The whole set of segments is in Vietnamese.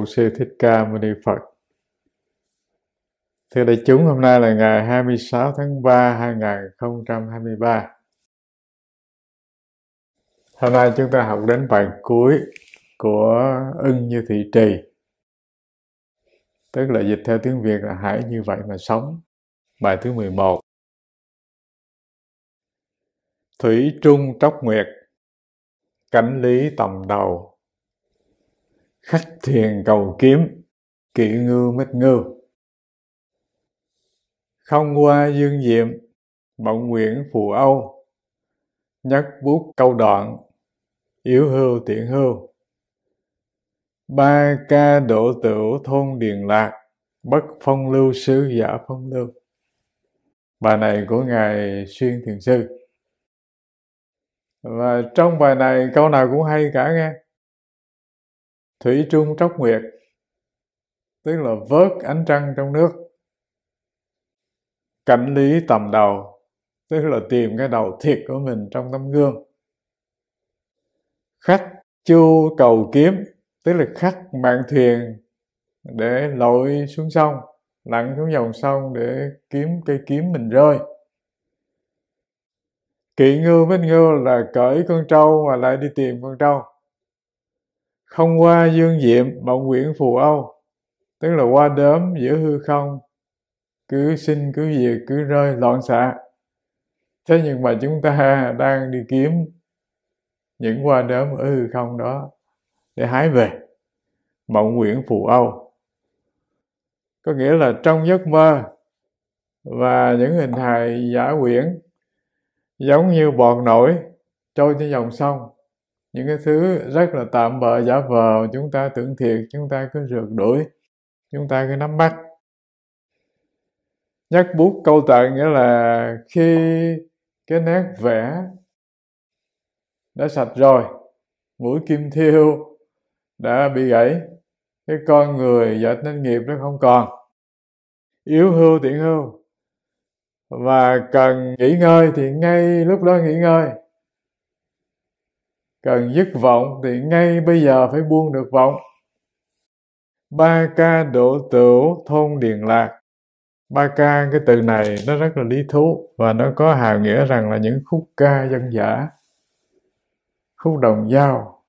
Bổn Sư Thích Ca Mâu Ni Phật. Thưa đại chúng, hôm nay là ngày 26 tháng 3 2023. Hôm nay chúng ta học đến bài cuối của ưng như thị trì. Tức là dịch theo tiếng Việt là hãy như vậy mà sống. Bài thứ 11. Thủy trung tróc nguyệt, cảnh lý tầm đầu khách thiền cầu kiếm kỵ ngư mít ngư không qua dương diệm mộng nguyễn phù âu nhắc bút câu đoạn yếu hưu tiện hưu ba ca độ tửu thôn điền lạc bất phong lưu sư giả phong lưu bài này của ngài xuyên thiền sư và trong bài này câu nào cũng hay cả nghe thủy trung tróc nguyệt tức là vớt ánh trăng trong nước cảnh lý tầm đầu tức là tìm cái đầu thiệt của mình trong tấm gương khắc chu cầu kiếm tức là khắc mạng thuyền để lội xuống sông lặn xuống dòng sông để kiếm cây kiếm mình rơi kỵ ngư với ngư là cởi con trâu mà lại đi tìm con trâu không qua dương diệm bọng quyển phù âu tức là qua đớm giữa hư không cứ sinh cứ diệt cứ rơi loạn xạ thế nhưng mà chúng ta đang đi kiếm những qua đớm ở hư không đó để hái về mộng quyển phù âu có nghĩa là trong giấc mơ và những hình hài giả quyển giống như bọt nổi trôi trên dòng sông những cái thứ rất là tạm bợ giả vờ chúng ta tưởng thiệt chúng ta cứ rượt đuổi chúng ta cứ nắm bắt nhắc bút câu tận nghĩa là khi cái nét vẽ đã sạch rồi mũi kim thiêu đã bị gãy cái con người dệt nên nghiệp nó không còn yếu hưu tiện hưu và cần nghỉ ngơi thì ngay lúc đó nghỉ ngơi cần dứt vọng thì ngay bây giờ phải buông được vọng ba ca độ tửu thôn điền lạc ba ca cái từ này nó rất là lý thú và nó có hàm nghĩa rằng là những khúc ca dân dã khúc đồng dao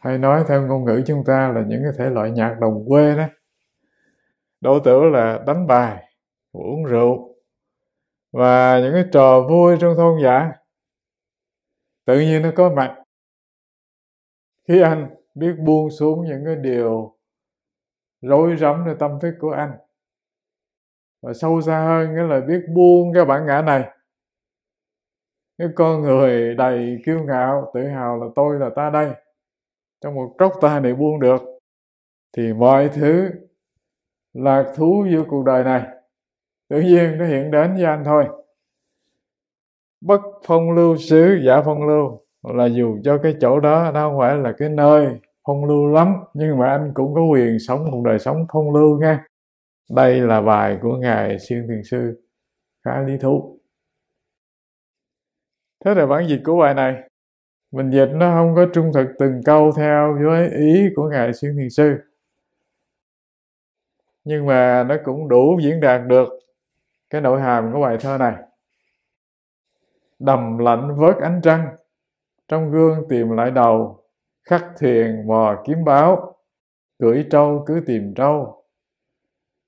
hay nói theo ngôn ngữ chúng ta là những cái thể loại nhạc đồng quê đó độ tửu là đánh bài uống rượu và những cái trò vui trong thôn giả tự nhiên nó có mặt khi anh biết buông xuống những cái điều rối rắm trong tâm thức của anh và sâu xa hơn nghĩa là biết buông cái bản ngã này cái con người đầy kiêu ngạo tự hào là tôi là ta đây trong một tróc ta này buông được thì mọi thứ lạc thú giữa cuộc đời này tự nhiên nó hiện đến với anh thôi bất phong lưu xứ giả phong lưu là dù cho cái chỗ đó nó không phải là cái nơi phong lưu lắm nhưng mà anh cũng có quyền sống một đời sống phong lưu nghe đây là bài của ngài siêng thiền sư khá lý thú thế là bản dịch của bài này mình dịch nó không có trung thực từng câu theo với ý của ngài siêng thiền sư nhưng mà nó cũng đủ diễn đạt được cái nội hàm của bài thơ này đầm lạnh vớt ánh trăng trong gương tìm lại đầu khắc thiền mò kiếm báo cưỡi trâu cứ tìm trâu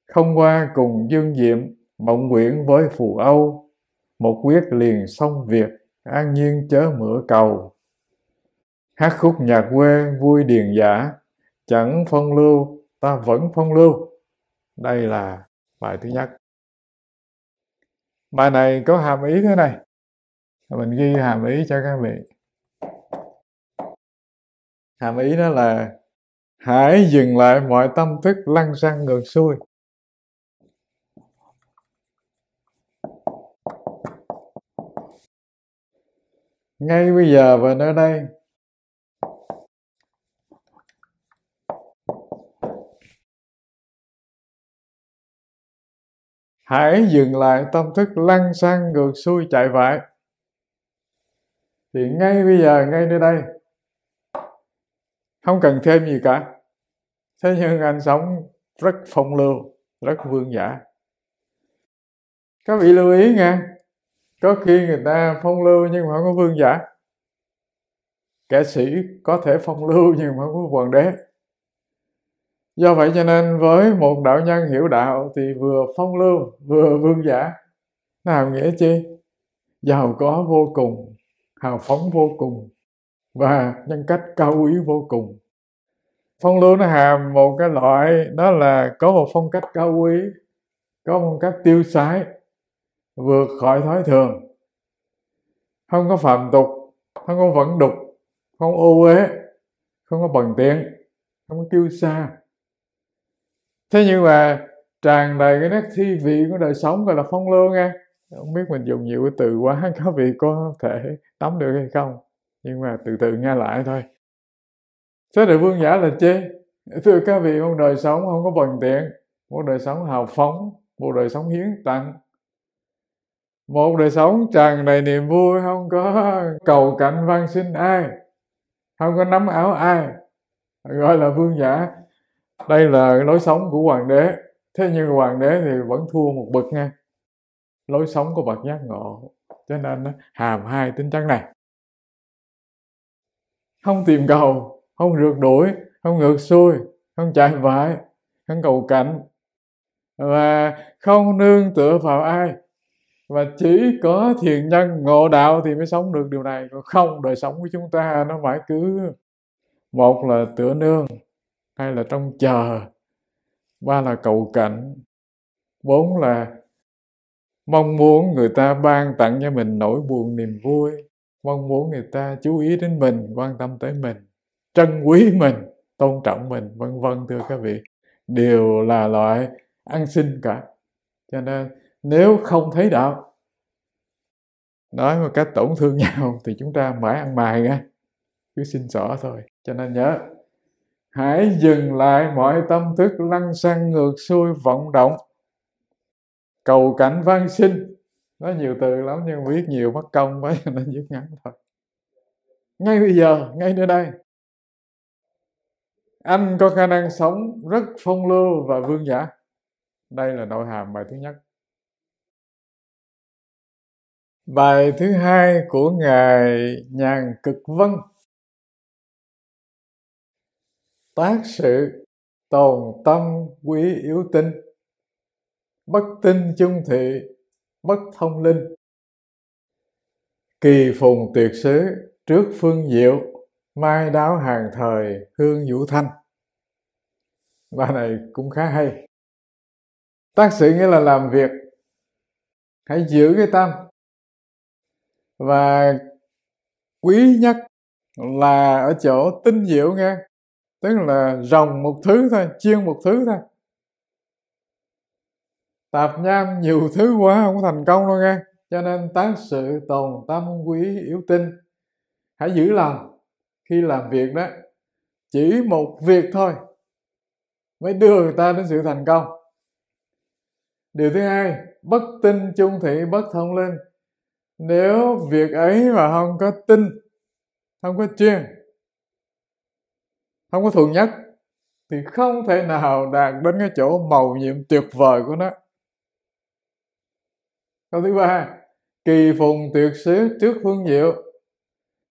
không qua cùng dương diệm mộng nguyện với phù âu một quyết liền xong việc an nhiên chớ mửa cầu hát khúc nhạc quê vui điền giả chẳng phong lưu ta vẫn phong lưu đây là bài thứ nhất bài này có hàm ý thế này mình ghi hàm ý cho các vị hàm ý đó là hãy dừng lại mọi tâm thức lăn răng ngược xuôi ngay bây giờ và nơi đây hãy dừng lại tâm thức lăn sang ngược xuôi chạy vại thì ngay bây giờ ngay nơi đây không cần thêm gì cả thế nhưng anh sống rất phong lưu rất vương giả các vị lưu ý nghe có khi người ta phong lưu nhưng mà không có vương giả kẻ sĩ có thể phong lưu nhưng mà không có hoàng đế do vậy cho nên với một đạo nhân hiểu đạo thì vừa phong lưu vừa vương giả nào nghĩa chi giàu có vô cùng hào phóng vô cùng và nhân cách cao quý vô cùng phong lưu nó hàm một cái loại đó là có một phong cách cao quý có một cách tiêu sái vượt khỏi thói thường không có phạm tục không có vẫn đục không ô uế không có bần tiện không có kiêu xa thế nhưng mà tràn đầy cái nét thi vị của đời sống gọi là phong lưu nghe không biết mình dùng nhiều cái từ quá có vị có thể tắm được hay không nhưng mà từ từ nghe lại thôi thế đại vương giả là chê thưa các vị một đời sống không có bằng tiện một đời sống hào phóng một đời sống hiến tặng một đời sống tràn đầy niềm vui không có cầu cạnh van xin ai không có nắm áo ai gọi là vương giả đây là lối sống của hoàng đế thế nhưng hoàng đế thì vẫn thua một bậc nha lối sống của bậc giác ngộ cho nên hàm hai tính chất này không tìm cầu không rượt đuổi không ngược xuôi không chạy vại không cầu cạnh và không nương tựa vào ai và chỉ có thiền nhân ngộ đạo thì mới sống được điều này còn không đời sống của chúng ta nó phải cứ một là tựa nương hai là trông chờ ba là cầu cạnh bốn là mong muốn người ta ban tặng cho mình nỗi buồn niềm vui mong muốn người ta chú ý đến mình quan tâm tới mình trân quý mình tôn trọng mình vân vân thưa các vị đều là loại ăn xin cả cho nên nếu không thấy đạo nói một cách tổn thương nhau thì chúng ta mãi ăn mài nghe cứ xin xỏ thôi cho nên nhớ hãy dừng lại mọi tâm thức lăn xăng ngược xuôi vọng động cầu cảnh văn sinh nói nhiều từ lắm nhưng viết nhiều mất công quá nên viết ngắn thôi ngay bây giờ ngay nơi đây anh có khả năng sống rất phong lưu và vương giả đây là nội hàm bài thứ nhất bài thứ hai của ngài nhàn cực vân tác sự tồn tâm quý yếu tinh bất tinh chung thị bất thông linh kỳ phùng tuyệt sứ trước phương diệu mai đáo hàng thời hương vũ thanh bài này cũng khá hay tác sự nghĩa là làm việc hãy giữ cái tâm và quý nhất là ở chỗ tinh diệu nghe tức là rồng một thứ thôi chiên một thứ thôi tạp nham nhiều thứ quá không có thành công đâu nghe cho nên tác sự tồn tâm quý yếu tinh hãy giữ lòng khi làm việc đó chỉ một việc thôi mới đưa người ta đến sự thành công điều thứ hai bất tin chung thị bất thông linh nếu việc ấy mà không có tin không có chuyên không có thuận nhất thì không thể nào đạt đến cái chỗ màu nhiệm tuyệt vời của nó câu thứ ba kỳ phùng tuyệt xứ trước phương diệu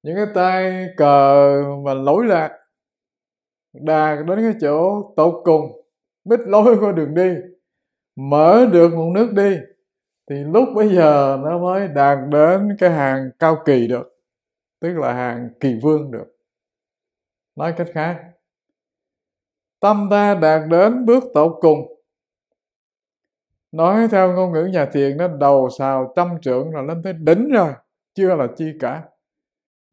những cái tay cờ mà lối lạc đạt đến cái chỗ tột cùng bích lối qua đường đi mở được một nước đi thì lúc bây giờ nó mới đạt đến cái hàng cao kỳ được tức là hàng kỳ vương được nói cách khác tâm ta đạt đến bước tột cùng nói theo ngôn ngữ nhà thiền nó đầu xào trăm trưởng là lên tới đỉnh rồi chưa là chi cả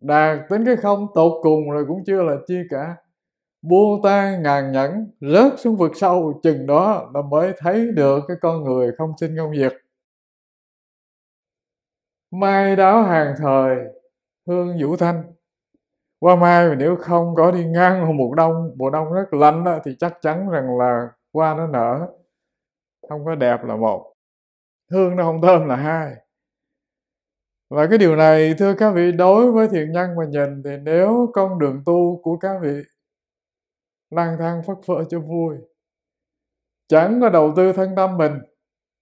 đạt đến cái không tột cùng rồi cũng chưa là chi cả buông tay ngàn nhẫn rớt xuống vực sâu chừng đó là mới thấy được cái con người không sinh không diệt mai đáo hàng thời hương vũ thanh qua mai mà nếu không có đi ngang mùa đông mùa đông rất lạnh đó, thì chắc chắn rằng là qua nó nở không có đẹp là một thương nó không thơm là hai và cái điều này thưa các vị đối với thiện nhân mà nhìn thì nếu con đường tu của các vị lang thang phất phơ cho vui chẳng có đầu tư thân tâm mình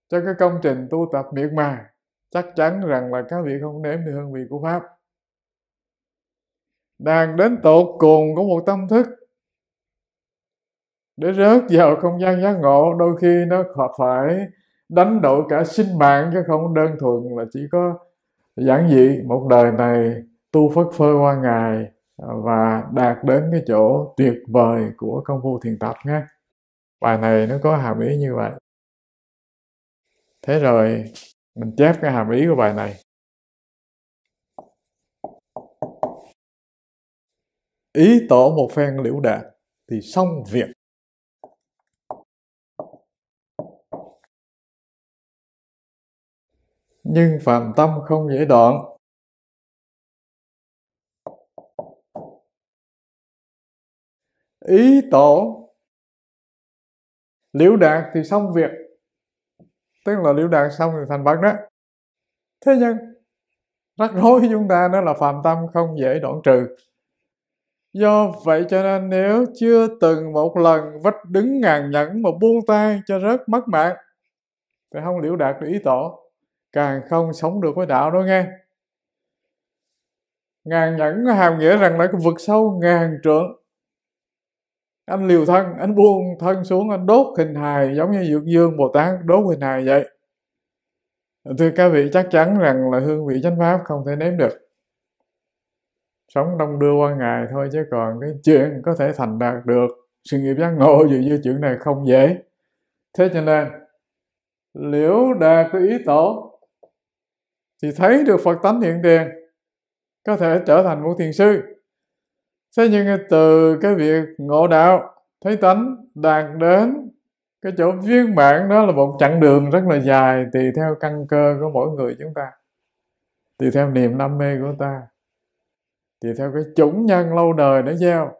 cho cái công trình tu tập miệt mài chắc chắn rằng là các vị không nếm được hương vị của pháp đang đến tột cùng có một tâm thức để rớt vào không gian giác ngộ đôi khi nó phải đánh đổi cả sinh mạng chứ không đơn thuần là chỉ có giản dị một đời này tu phất phơ qua ngày và đạt đến cái chỗ tuyệt vời của công phu thiền tập nhé bài này nó có hàm ý như vậy thế rồi mình chép cái hàm ý của bài này ý tổ một phen liễu đạt thì xong việc nhưng phàm tâm không dễ đoạn ý tổ liễu đạt thì xong việc tức là liễu đạt xong thì thành phật đó thế nhưng rắc rối chúng ta nó là phàm tâm không dễ đoạn trừ do vậy cho nên nếu chưa từng một lần vách đứng ngàn nhẫn mà buông tay cho rớt mất mạng thì không liễu đạt được ý tổ càng không sống được với đạo đó nghe ngàn nhẫn hàm nghĩa rằng là cái vực sâu ngàn trượng anh liều thân anh buông thân xuống anh đốt hình hài giống như dược dương bồ tát đốt hình hài vậy thưa các vị chắc chắn rằng là hương vị chánh pháp không thể nếm được sống đông đưa qua ngày thôi chứ còn cái chuyện có thể thành đạt được sự nghiệp giác ngộ dường như chuyện này không dễ thế cho nên liễu đạt cái ý tổ thì thấy được Phật tánh hiện tiền có thể trở thành một thiền sư thế nhưng từ cái việc ngộ đạo thấy tánh đạt đến cái chỗ viên mãn đó là một chặng đường rất là dài tùy theo căn cơ của mỗi người chúng ta tùy theo niềm đam mê của ta tùy theo cái chủng nhân lâu đời nó gieo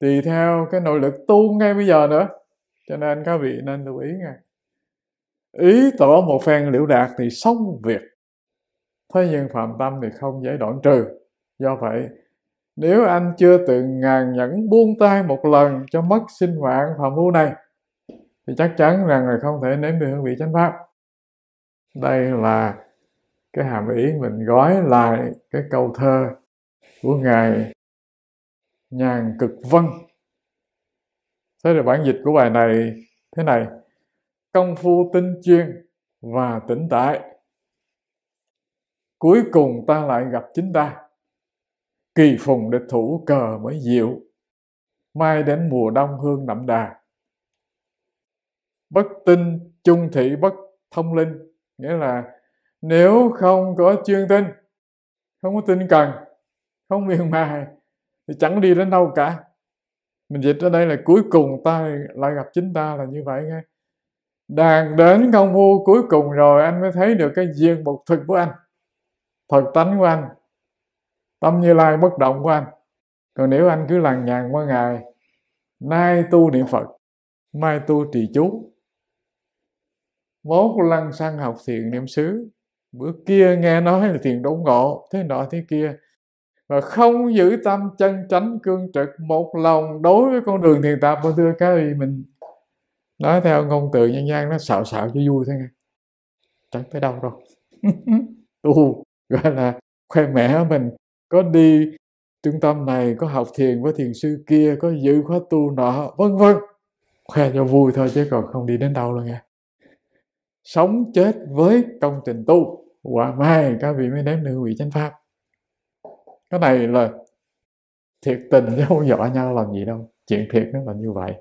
tùy theo cái nội lực tu ngay bây giờ nữa cho nên các vị nên lưu ý nghe ý tỏ một phen liễu đạt thì xong việc thế nhưng phạm tâm thì không dễ đoạn trừ do vậy nếu anh chưa từng ngàn nhẫn buông tay một lần cho mất sinh mạng phạm phu này thì chắc chắn rằng là không thể nếm được hương vị chánh pháp đây là cái hàm ý mình gói lại cái câu thơ của ngài nhàn cực vân thế là bản dịch của bài này thế này công phu tinh chuyên và tỉnh tại cuối cùng ta lại gặp chính ta kỳ phùng địch thủ cờ mới diệu mai đến mùa đông hương đậm đà bất tin chung thị bất thông linh nghĩa là nếu không có chuyên tin không có tinh cần không miền mài thì chẳng đi đến đâu cả mình dịch ở đây là cuối cùng ta lại gặp chính ta là như vậy nghe đàn đến công phu cuối cùng rồi anh mới thấy được cái duyên bột thực của anh thật tánh của anh tâm như lai bất động của anh còn nếu anh cứ lằng nhằng qua ngày nay tu niệm phật mai tu trì chú mốt lăng sang học thiền niệm xứ bữa kia nghe nói là thiền đốn ngộ thế nọ thế kia và không giữ tâm chân chánh cương trực một lòng đối với con đường thiền tập mà thưa các vị mình nói theo ngôn từ nhân gian nó xạo xạo cho vui thế nghe chẳng tới đâu đâu tu gọi là khoe mẽ mình có đi trung tâm này có học thiền với thiền sư kia có giữ khóa tu nọ vân vân khoe cho vui thôi chứ còn không đi đến đâu luôn nha sống chết với công trình tu quả mai các vị mới nếm được vị chánh pháp cái này là thiệt tình chứ không dọa nhau làm gì đâu chuyện thiệt nó là như vậy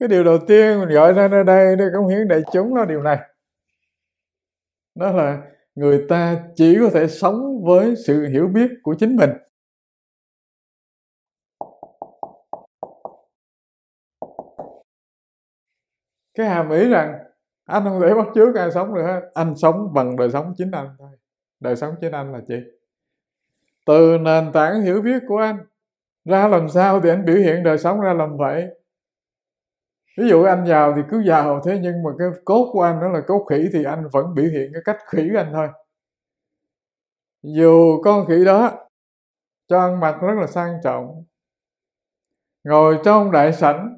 cái điều đầu tiên mình gọi ra ở đây để cống hiến đại chúng là điều này đó là người ta chỉ có thể sống với sự hiểu biết của chính mình cái hàm ý rằng anh không thể bắt chước ai sống được hết anh sống bằng đời sống chính anh thôi đời sống chính anh là chị từ nền tảng hiểu biết của anh ra làm sao thì anh biểu hiện đời sống ra làm vậy ví dụ anh giàu thì cứ giàu thế nhưng mà cái cốt của anh đó là cốt khỉ thì anh vẫn biểu hiện cái cách khỉ của anh thôi dù con khỉ đó cho ăn mặc rất là sang trọng ngồi trong đại sảnh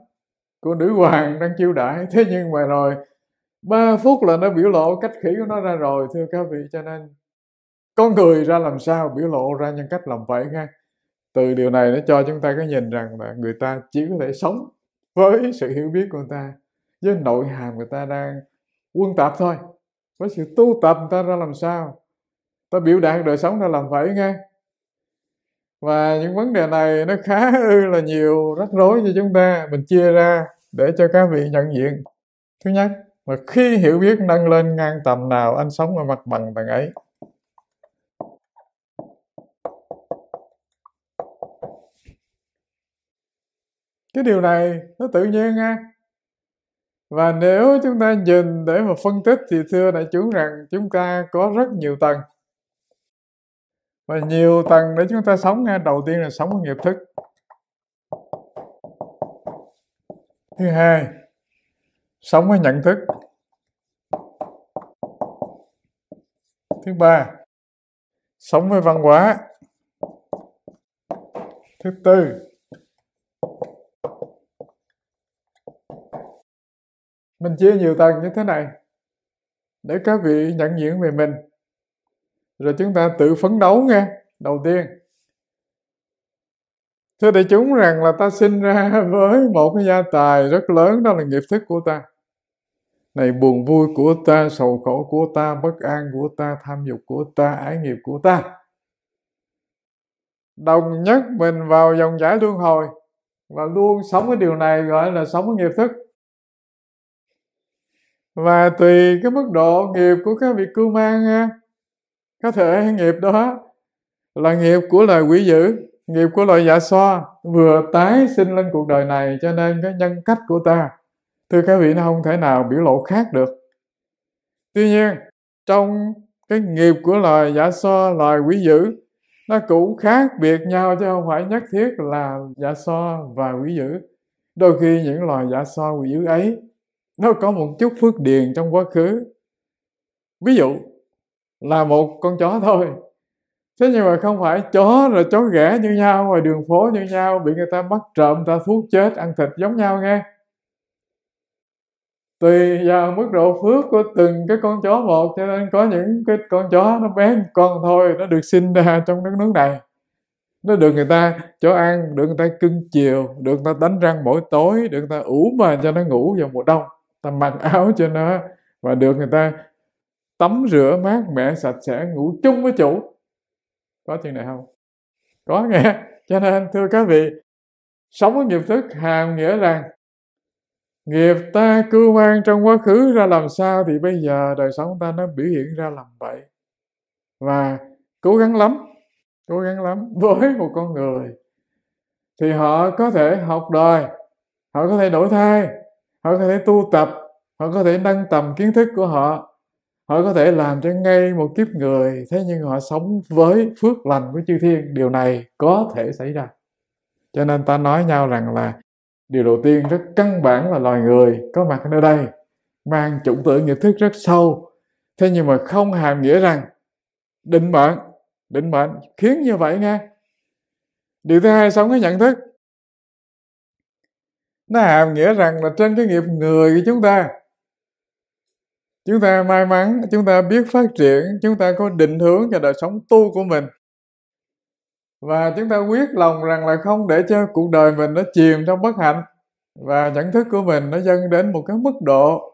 của nữ hoàng đang chiêu đãi thế nhưng mà rồi ba phút là nó biểu lộ cách khỉ của nó ra rồi thưa các vị cho nên con người ra làm sao biểu lộ ra nhân cách làm vậy nghe? từ điều này nó cho chúng ta cái nhìn rằng là người ta chỉ có thể sống với sự hiểu biết của người ta với nội hàm người ta đang quân tập thôi với sự tu tập người ta ra làm sao ta biểu đạt đời sống ta làm vậy nghe và những vấn đề này nó khá ư là nhiều rắc rối cho chúng ta mình chia ra để cho các vị nhận diện thứ nhất là khi hiểu biết nâng lên ngang tầm nào anh sống ở mặt bằng tầng ấy cái điều này nó tự nhiên ha và nếu chúng ta nhìn để mà phân tích thì thưa đại chúng rằng chúng ta có rất nhiều tầng và nhiều tầng để chúng ta sống ha đầu tiên là sống nghiệp thức thứ hai sống với nhận thức thứ ba sống với văn hóa thứ tư mình chia nhiều tầng như thế này để các vị nhận diện về mình rồi chúng ta tự phấn đấu nghe đầu tiên thưa đại chúng rằng là ta sinh ra với một cái gia tài rất lớn đó là nghiệp thức của ta này buồn vui của ta sầu khổ của ta bất an của ta tham dục của ta ái nghiệp của ta đồng nhất mình vào dòng giải luân hồi và luôn sống cái điều này gọi là sống cái nghiệp thức và tùy cái mức độ nghiệp của các vị cư mang có thể nghiệp đó là nghiệp của loài quỷ dữ nghiệp của loài dạ so vừa tái sinh lên cuộc đời này cho nên cái nhân cách của ta thưa các vị nó không thể nào biểu lộ khác được tuy nhiên trong cái nghiệp của loài dạ so loài quỷ dữ nó cũng khác biệt nhau chứ không phải nhất thiết là dạ so và quỷ dữ đôi khi những loài dạ so quỷ dữ ấy nó có một chút phước điền trong quá khứ ví dụ là một con chó thôi thế nhưng mà không phải chó là chó ghẻ như nhau ngoài đường phố như nhau bị người ta bắt trộm ta thuốc chết ăn thịt giống nhau nghe tùy vào mức độ phước của từng cái con chó một cho nên có những cái con chó nó bé con thôi nó được sinh ra trong đất nước này nó được người ta cho ăn được người ta cưng chiều được người ta đánh răng mỗi tối được người ta ủ mà cho nó ngủ vào mùa đông ta mặc áo cho nó và được người ta tắm rửa mát mẻ sạch sẽ ngủ chung với chủ có chuyện này không có nghe cho nên thưa các vị sống với nghiệp thức hàm nghĩa rằng nghiệp ta cư quan trong quá khứ ra làm sao thì bây giờ đời sống ta nó biểu hiện ra làm vậy và cố gắng lắm cố gắng lắm với một con người thì họ có thể học đời họ có thể đổi thay họ có thể tu tập họ có thể nâng tầm kiến thức của họ họ có thể làm cho ngay một kiếp người thế nhưng họ sống với phước lành của chư thiên điều này có thể xảy ra cho nên ta nói nhau rằng là điều đầu tiên rất căn bản là loài người có mặt nơi đây mang chủng tử nghiệp thức rất sâu thế nhưng mà không hàm nghĩa rằng định mệnh định mệnh khiến như vậy nghe điều thứ hai sống cái nhận thức nó hàm nghĩa rằng là trên cái nghiệp người của chúng ta chúng ta may mắn chúng ta biết phát triển chúng ta có định hướng cho đời sống tu của mình và chúng ta quyết lòng rằng là không để cho cuộc đời mình nó chìm trong bất hạnh và nhận thức của mình nó dâng đến một cái mức độ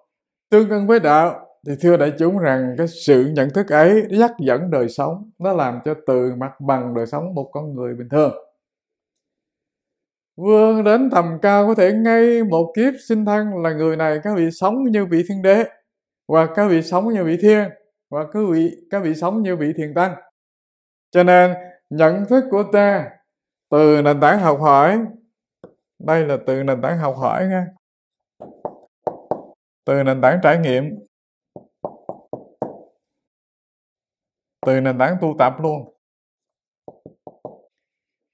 tương ưng với đạo thì thưa đại chúng rằng cái sự nhận thức ấy dắt dẫn đời sống nó làm cho từ mặt bằng đời sống một con người bình thường vương đến tầm cao có thể ngay một kiếp sinh thân là người này các vị sống như vị thiên đế hoặc các vị sống như vị thiên hoặc các vị các vị sống như vị thiền tăng cho nên nhận thức của ta từ nền tảng học hỏi đây là từ nền tảng học hỏi nha từ nền tảng trải nghiệm từ nền tảng tu tập luôn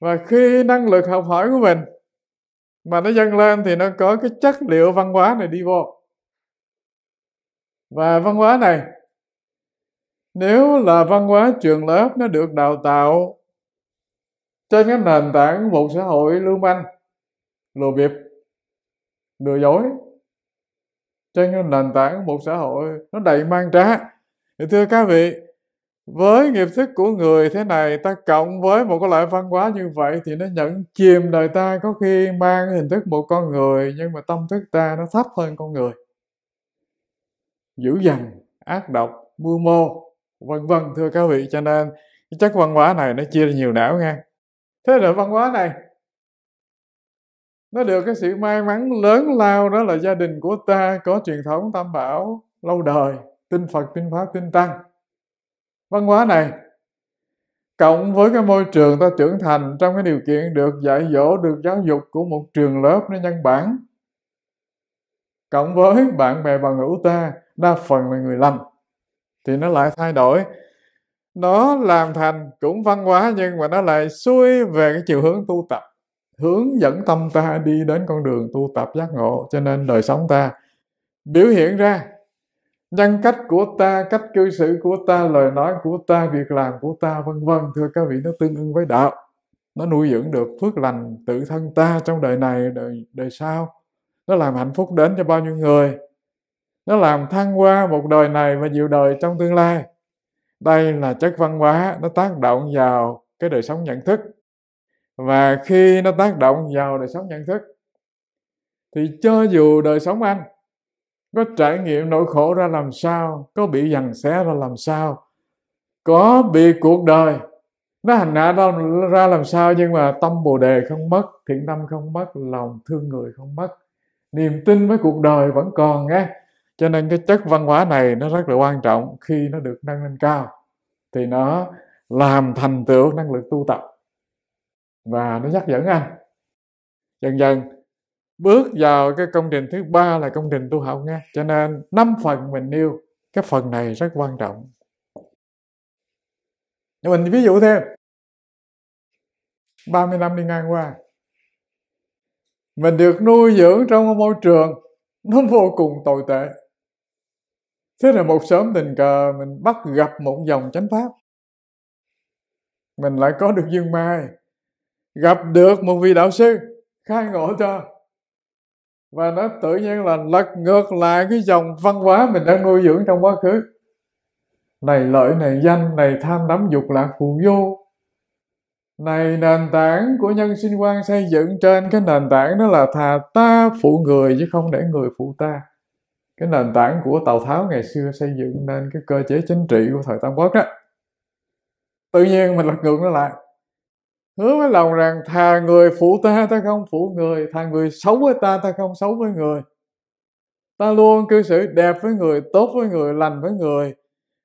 và khi năng lực học hỏi của mình mà nó dâng lên thì nó có cái chất liệu văn hóa này đi vô và văn hóa này nếu là văn hóa trường lớp nó được đào tạo trên cái nền tảng một xã hội lưu manh lừa bịp lừa dối trên cái nền tảng một xã hội nó đầy mang trá thì thưa các vị với nghiệp thức của người thế này ta cộng với một cái loại văn hóa như vậy thì nó nhận chìm đời ta có khi mang hình thức một con người nhưng mà tâm thức ta nó thấp hơn con người dữ dằn ác độc mưu mô vân vân thưa các vị cho nên chắc văn hóa này nó chia ra nhiều não nha thế là văn hóa này nó được cái sự may mắn lớn lao đó là gia đình của ta có truyền thống tam bảo lâu đời tin phật tin pháp tin tăng văn hóa này cộng với cái môi trường ta trưởng thành trong cái điều kiện được dạy dỗ được giáo dục của một trường lớp nó nhân bản cộng với bạn bè bằng hữu ta đa phần là người lành thì nó lại thay đổi nó làm thành cũng văn hóa nhưng mà nó lại xuôi về cái chiều hướng tu tập hướng dẫn tâm ta đi đến con đường tu tập giác ngộ cho nên đời sống ta biểu hiện ra nhân cách của ta cách cư xử của ta lời nói của ta việc làm của ta vân vân thưa các vị nó tương ứng với đạo nó nuôi dưỡng được phước lành tự thân ta trong đời này đời đời sau nó làm hạnh phúc đến cho bao nhiêu người nó làm thăng qua một đời này và nhiều đời trong tương lai đây là chất văn hóa nó tác động vào cái đời sống nhận thức và khi nó tác động vào đời sống nhận thức thì cho dù đời sống anh có trải nghiệm nỗi khổ ra làm sao có bị dằn xé ra làm sao có bị cuộc đời nó hành hạ ra, ra làm sao nhưng mà tâm bồ đề không mất thiện tâm không mất lòng thương người không mất niềm tin với cuộc đời vẫn còn nghe cho nên cái chất văn hóa này nó rất là quan trọng khi nó được nâng lên cao thì nó làm thành tựu năng lực tu tập và nó nhắc dẫn anh dần dần bước vào cái công trình thứ ba là công trình tu học nghe cho nên năm phần mình nêu cái phần này rất quan trọng mình ví dụ thêm 30 năm đi ngang qua mình được nuôi dưỡng trong môi trường nó vô cùng tồi tệ thế là một sớm tình cờ mình bắt gặp một dòng chánh pháp mình lại có được dương mai gặp được một vị đạo sư khai ngộ cho và nó tự nhiên là lật ngược lại cái dòng văn hóa mình đang nuôi dưỡng trong quá khứ này lợi này danh này tham đắm dục lạc phù vô này nền tảng của nhân sinh quan xây dựng trên cái nền tảng đó là thà ta phụ người chứ không để người phụ ta cái nền tảng của tào tháo ngày xưa xây dựng nên cái cơ chế chính trị của thời tam quốc đó tự nhiên mình lật ngược nó lại hứa với lòng rằng thà người phụ ta ta không phụ người thà người xấu với ta ta không xấu với người ta luôn cư xử đẹp với người tốt với người lành với người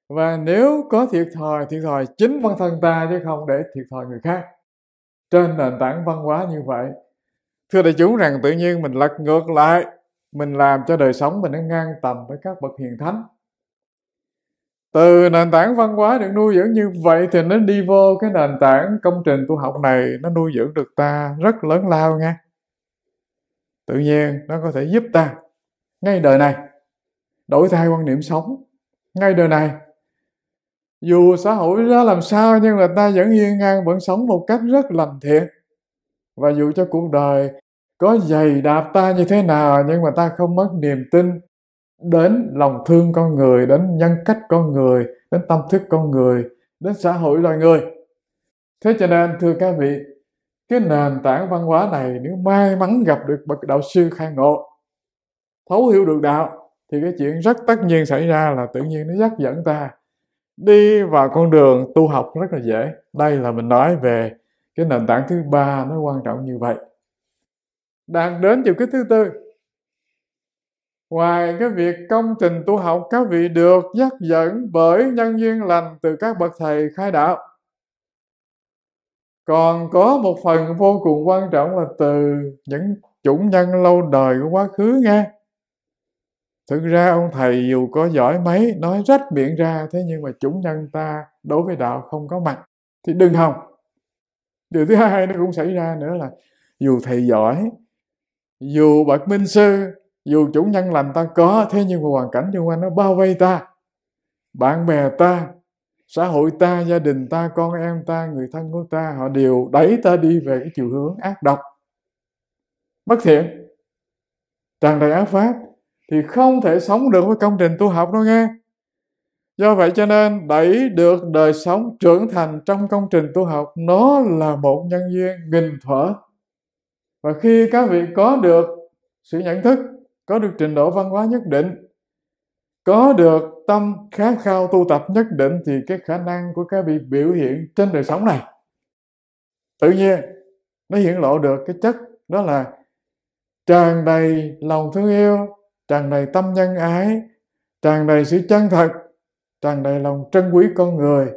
và nếu có thiệt thòi thiệt thòi chính bản thân ta chứ không để thiệt thòi người khác trên nền tảng văn hóa như vậy thưa đại chúng rằng tự nhiên mình lật ngược lại mình làm cho đời sống mình nó ngang tầm với các bậc hiền thánh từ nền tảng văn hóa được nuôi dưỡng như vậy thì nó đi vô cái nền tảng công trình tu học này nó nuôi dưỡng được ta rất lớn lao nha tự nhiên nó có thể giúp ta ngay đời này đổi thay quan niệm sống ngay đời này dù xã hội ra làm sao nhưng mà ta vẫn yên ngang vẫn sống một cách rất lành thiện và dù cho cuộc đời có dày đạp ta như thế nào nhưng mà ta không mất niềm tin đến lòng thương con người đến nhân cách con người đến tâm thức con người đến xã hội loài người thế cho nên thưa các vị cái nền tảng văn hóa này nếu may mắn gặp được bậc đạo sư khai ngộ thấu hiểu được đạo thì cái chuyện rất tất nhiên xảy ra là tự nhiên nó dắt dẫn ta đi vào con đường tu học rất là dễ đây là mình nói về cái nền tảng thứ ba nó quan trọng như vậy Đang đến chiều cái thứ tư Ngoài cái việc công trình tu học, các vị được dắt dẫn bởi nhân duyên lành từ các bậc thầy khai đạo. Còn có một phần vô cùng quan trọng là từ những chủng nhân lâu đời của quá khứ nghe. Thực ra ông thầy dù có giỏi mấy, nói rách miệng ra, thế nhưng mà chủng nhân ta đối với đạo không có mặt, thì đừng hòng. Điều thứ hai nó cũng xảy ra nữa là dù thầy giỏi, dù bậc minh sư dù chủ nhân lành ta có thế nhưng mà hoàn cảnh xung quanh nó bao vây ta bạn bè ta xã hội ta gia đình ta con em ta người thân của ta họ đều đẩy ta đi về cái chiều hướng ác độc bất thiện tràn đầy ác pháp thì không thể sống được với công trình tu học đâu nghe do vậy cho nên đẩy được đời sống trưởng thành trong công trình tu học nó là một nhân duyên nghìn thuở và khi các vị có được sự nhận thức có được trình độ văn hóa nhất định có được tâm khát khao tu tập nhất định thì cái khả năng của các vị biểu hiện trên đời sống này tự nhiên nó hiện lộ được cái chất đó là tràn đầy lòng thương yêu tràn đầy tâm nhân ái tràn đầy sự chân thật tràn đầy lòng trân quý con người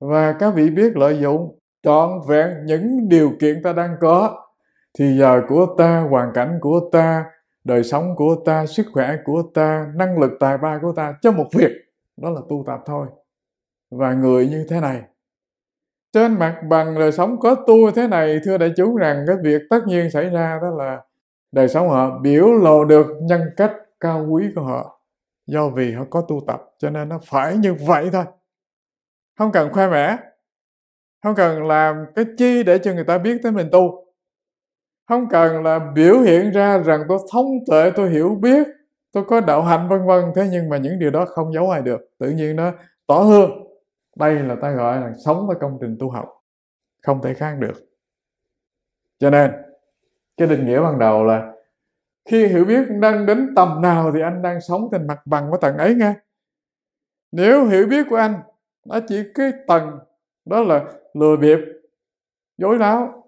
và các vị biết lợi dụng trọn vẹn những điều kiện ta đang có thì giờ của ta hoàn cảnh của ta đời sống của ta sức khỏe của ta năng lực tài ba của ta cho một việc đó là tu tập thôi và người như thế này trên mặt bằng đời sống có tu thế này thưa đại chúng rằng cái việc tất nhiên xảy ra đó là đời sống họ biểu lộ được nhân cách cao quý của họ do vì họ có tu tập cho nên nó phải như vậy thôi không cần khoe mẽ không cần làm cái chi để cho người ta biết tới mình tu không cần là biểu hiện ra rằng tôi thông tuệ tôi hiểu biết tôi có đạo hạnh vân vân thế nhưng mà những điều đó không giấu ai được tự nhiên nó tỏ hương đây là ta gọi là sống với công trình tu học không thể khác được cho nên cái định nghĩa ban đầu là khi hiểu biết đang đến tầm nào thì anh đang sống trên mặt bằng của tầng ấy nghe nếu hiểu biết của anh nó chỉ cái tầng đó là lừa bịp dối láo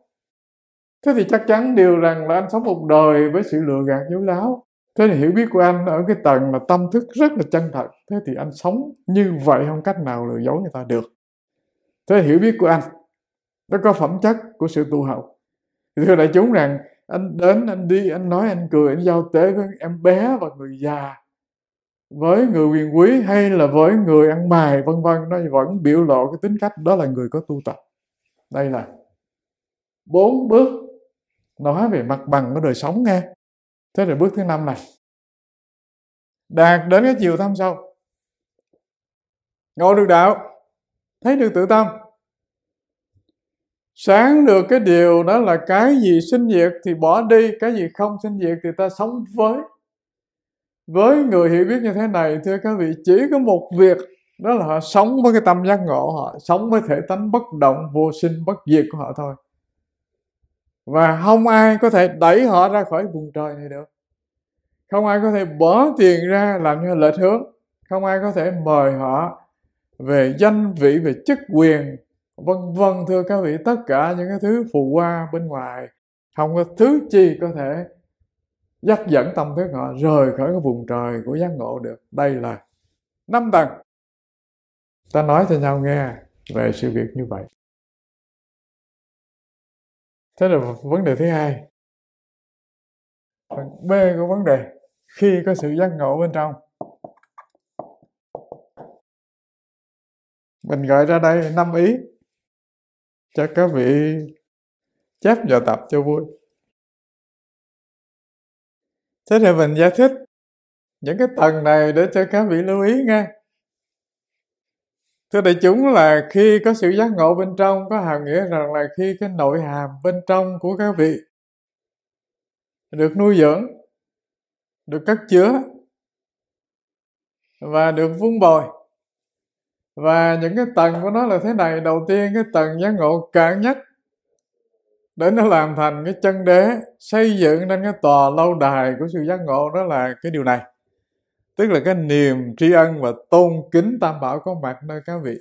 thế thì chắc chắn điều rằng là anh sống một đời với sự lừa gạt dối láo thế thì hiểu biết của anh ở cái tầng là tâm thức rất là chân thật thế thì anh sống như vậy không cách nào lừa dối người ta được thế hiểu biết của anh nó có phẩm chất của sự tu học thưa đại chúng rằng anh đến anh đi anh nói anh cười anh giao tế với em bé và người già với người quyền quý hay là với người ăn mày vân vân nó vẫn biểu lộ cái tính cách đó là người có tu tập đây là bốn bước nói về mặt bằng của đời sống nghe thế rồi bước thứ năm này đạt đến cái chiều thâm sâu ngộ được đạo thấy được tự tâm sáng được cái điều đó là cái gì sinh diệt thì bỏ đi cái gì không sinh diệt thì ta sống với với người hiểu biết như thế này thưa các vị chỉ có một việc đó là họ sống với cái tâm giác ngộ họ sống với thể tánh bất động vô sinh bất diệt của họ thôi và không ai có thể đẩy họ ra khỏi vùng trời này được không ai có thể bỏ tiền ra làm cho lệch hướng không ai có thể mời họ về danh vị về chức quyền vân vân thưa các vị tất cả những cái thứ phù qua bên ngoài không có thứ chi có thể dắt dẫn tâm thức họ rời khỏi cái vùng trời của giác ngộ được đây là năm tầng ta nói cho nhau nghe về sự việc như vậy thế là vấn đề thứ hai phần b của vấn đề khi có sự giác ngộ bên trong mình gọi ra đây năm ý cho các vị chép vào tập cho vui thế thì mình giải thích những cái tầng này để cho các vị lưu ý nghe thưa đại chúng là khi có sự giác ngộ bên trong có hàm nghĩa rằng là khi cái nội hàm bên trong của các vị được nuôi dưỡng được cất chứa và được vun bồi và những cái tầng của nó là thế này đầu tiên cái tầng giác ngộ cạn nhất để nó làm thành cái chân đế xây dựng nên cái tòa lâu đài của sự giác ngộ đó là cái điều này tức là cái niềm tri ân và tôn kính tam bảo có mặt nơi các vị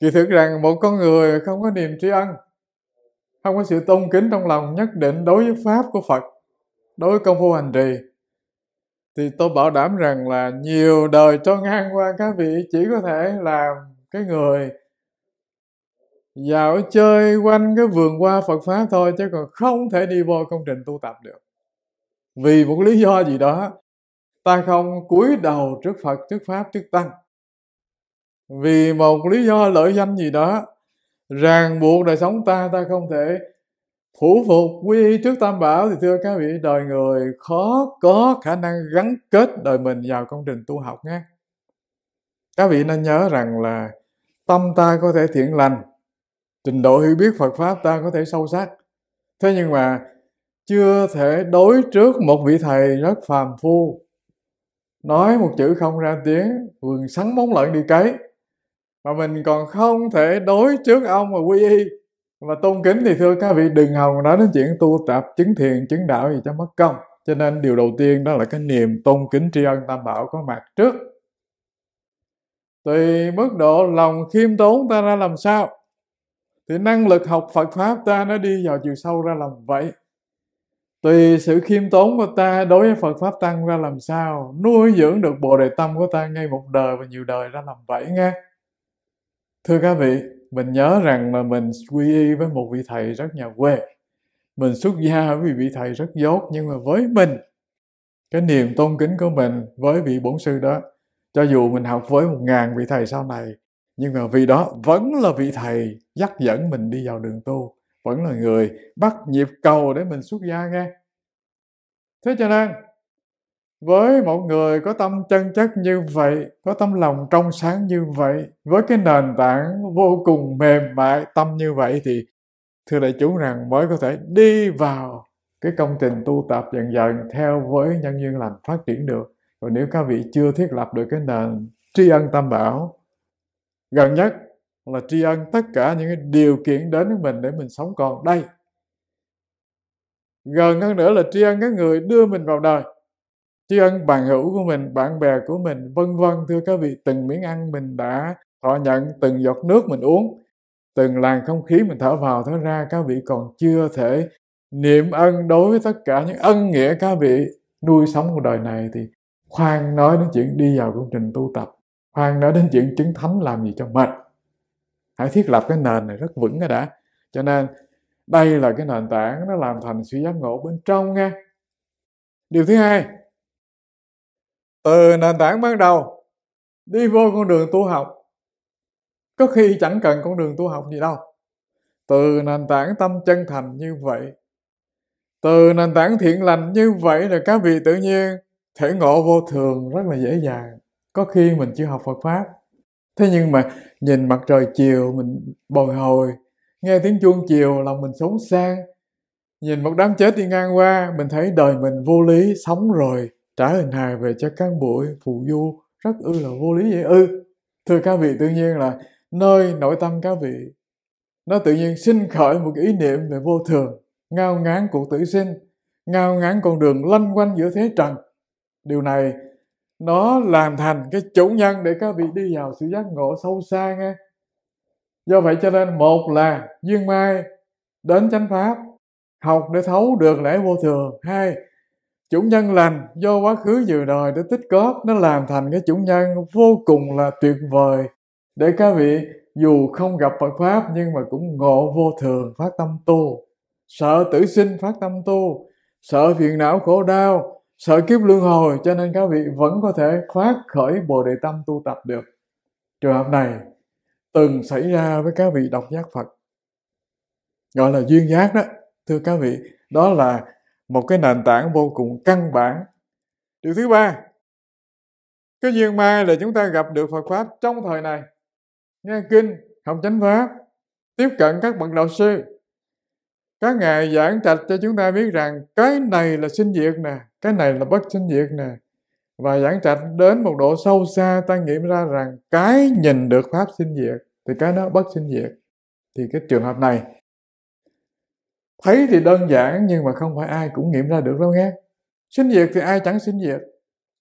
vì thực rằng một con người không có niềm tri ân không có sự tôn kính trong lòng nhất định đối với pháp của phật đối với công phu hành trì thì tôi bảo đảm rằng là nhiều đời cho ngang qua các vị chỉ có thể làm cái người dạo chơi quanh cái vườn hoa Phật Pháp thôi chứ còn không thể đi vô công trình tu tập được vì một lý do gì đó ta không cúi đầu trước phật trước pháp trước tăng vì một lý do lợi danh gì đó ràng buộc đời sống ta ta không thể thủ phục quy trước tam bảo thì thưa các vị đời người khó có khả năng gắn kết đời mình vào công trình tu học nghe các vị nên nhớ rằng là tâm ta có thể thiện lành trình độ hiểu biết phật pháp ta có thể sâu sắc thế nhưng mà chưa thể đối trước một vị thầy rất phàm phu nói một chữ không ra tiếng vườn sắn móng lợn đi cấy mà mình còn không thể đối trước ông mà quy y mà tôn kính thì thưa các vị đừng hòng nói đến chuyện tu tập chứng thiền chứng đạo gì cho mất công cho nên điều đầu tiên đó là cái niềm tôn kính tri ân tam bảo có mặt trước tùy mức độ lòng khiêm tốn ta ra làm sao thì năng lực học phật pháp ta nó đi vào chiều sâu ra làm vậy tùy sự khiêm tốn của ta đối với phật pháp tăng ra làm sao nuôi dưỡng được bồ đề tâm của ta ngay một đời và nhiều đời ra làm vậy nghe thưa các vị mình nhớ rằng mà mình quy y với một vị thầy rất nhà quê mình xuất gia với vị thầy rất dốt nhưng mà với mình cái niềm tôn kính của mình với vị bổn sư đó cho dù mình học với một ngàn vị thầy sau này nhưng mà vì đó vẫn là vị thầy dắt dẫn mình đi vào đường tu vẫn là người bắt nhịp cầu để mình xuất gia nghe thế cho nên với một người có tâm chân chất như vậy có tâm lòng trong sáng như vậy với cái nền tảng vô cùng mềm mại tâm như vậy thì thưa đại chúng rằng mới có thể đi vào cái công trình tu tập dần dần theo với nhân duyên lành phát triển được còn nếu các vị chưa thiết lập được cái nền tri ân tam bảo gần nhất là tri ân tất cả những cái điều kiện đến với mình để mình sống còn đây gần hơn nữa là tri ân các người đưa mình vào đời tri ân bạn hữu của mình bạn bè của mình vân vân thưa các vị từng miếng ăn mình đã thọ nhận từng giọt nước mình uống từng làn không khí mình thở vào thở ra các vị còn chưa thể niệm ân đối với tất cả những ân nghĩa các vị nuôi sống cuộc đời này thì khoan nói đến chuyện đi vào công trình tu tập khoan nói đến chuyện chứng thánh làm gì cho mệt hãy thiết lập cái nền này rất vững cái đã cho nên đây là cái nền tảng nó làm thành sự giác ngộ bên trong nghe điều thứ hai từ nền tảng ban đầu đi vô con đường tu học có khi chẳng cần con đường tu học gì đâu từ nền tảng tâm chân thành như vậy từ nền tảng thiện lành như vậy là các vị tự nhiên thể ngộ vô thường rất là dễ dàng có khi mình chưa học phật pháp thế nhưng mà nhìn mặt trời chiều mình bồi hồi nghe tiếng chuông chiều lòng mình sống sang nhìn một đám chết đi ngang qua mình thấy đời mình vô lý sống rồi trả hình hài về cho cán bụi phù du rất ư là vô lý vậy ư thưa các vị tự nhiên là nơi nội tâm các vị nó tự nhiên sinh khởi một ý niệm về vô thường ngao ngán cuộc tử sinh ngao ngán con đường lanh quanh giữa thế trần điều này nó làm thành cái chủ nhân để các vị đi vào sự giác ngộ sâu xa nghe do vậy cho nên một là duyên mai đến chánh pháp học để thấu được lẽ vô thường hai chủ nhân lành do quá khứ vừa đời để tích góp nó làm thành cái chủ nhân vô cùng là tuyệt vời để các vị dù không gặp Phật Pháp nhưng mà cũng ngộ vô thường phát tâm tu, sợ tử sinh phát tâm tu, sợ phiền não khổ đau, sợ kiếp luân hồi cho nên các vị vẫn có thể phát khởi bồ đề tâm tu tập được trường hợp này từng xảy ra với các vị độc giác phật gọi là duyên giác đó thưa các vị đó là một cái nền tảng vô cùng căn bản điều thứ ba cái duyên mai là chúng ta gặp được phật pháp trong thời này nghe kinh học chánh pháp tiếp cận các bậc đạo sư các ngài giảng trạch cho chúng ta biết rằng cái này là sinh diệt nè cái này là bất sinh diệt nè và giảng trạch đến một độ sâu xa ta nghiệm ra rằng cái nhìn được pháp sinh diệt thì cái đó bất sinh diệt thì cái trường hợp này thấy thì đơn giản nhưng mà không phải ai cũng nghiệm ra được đâu nghe sinh diệt thì ai chẳng sinh diệt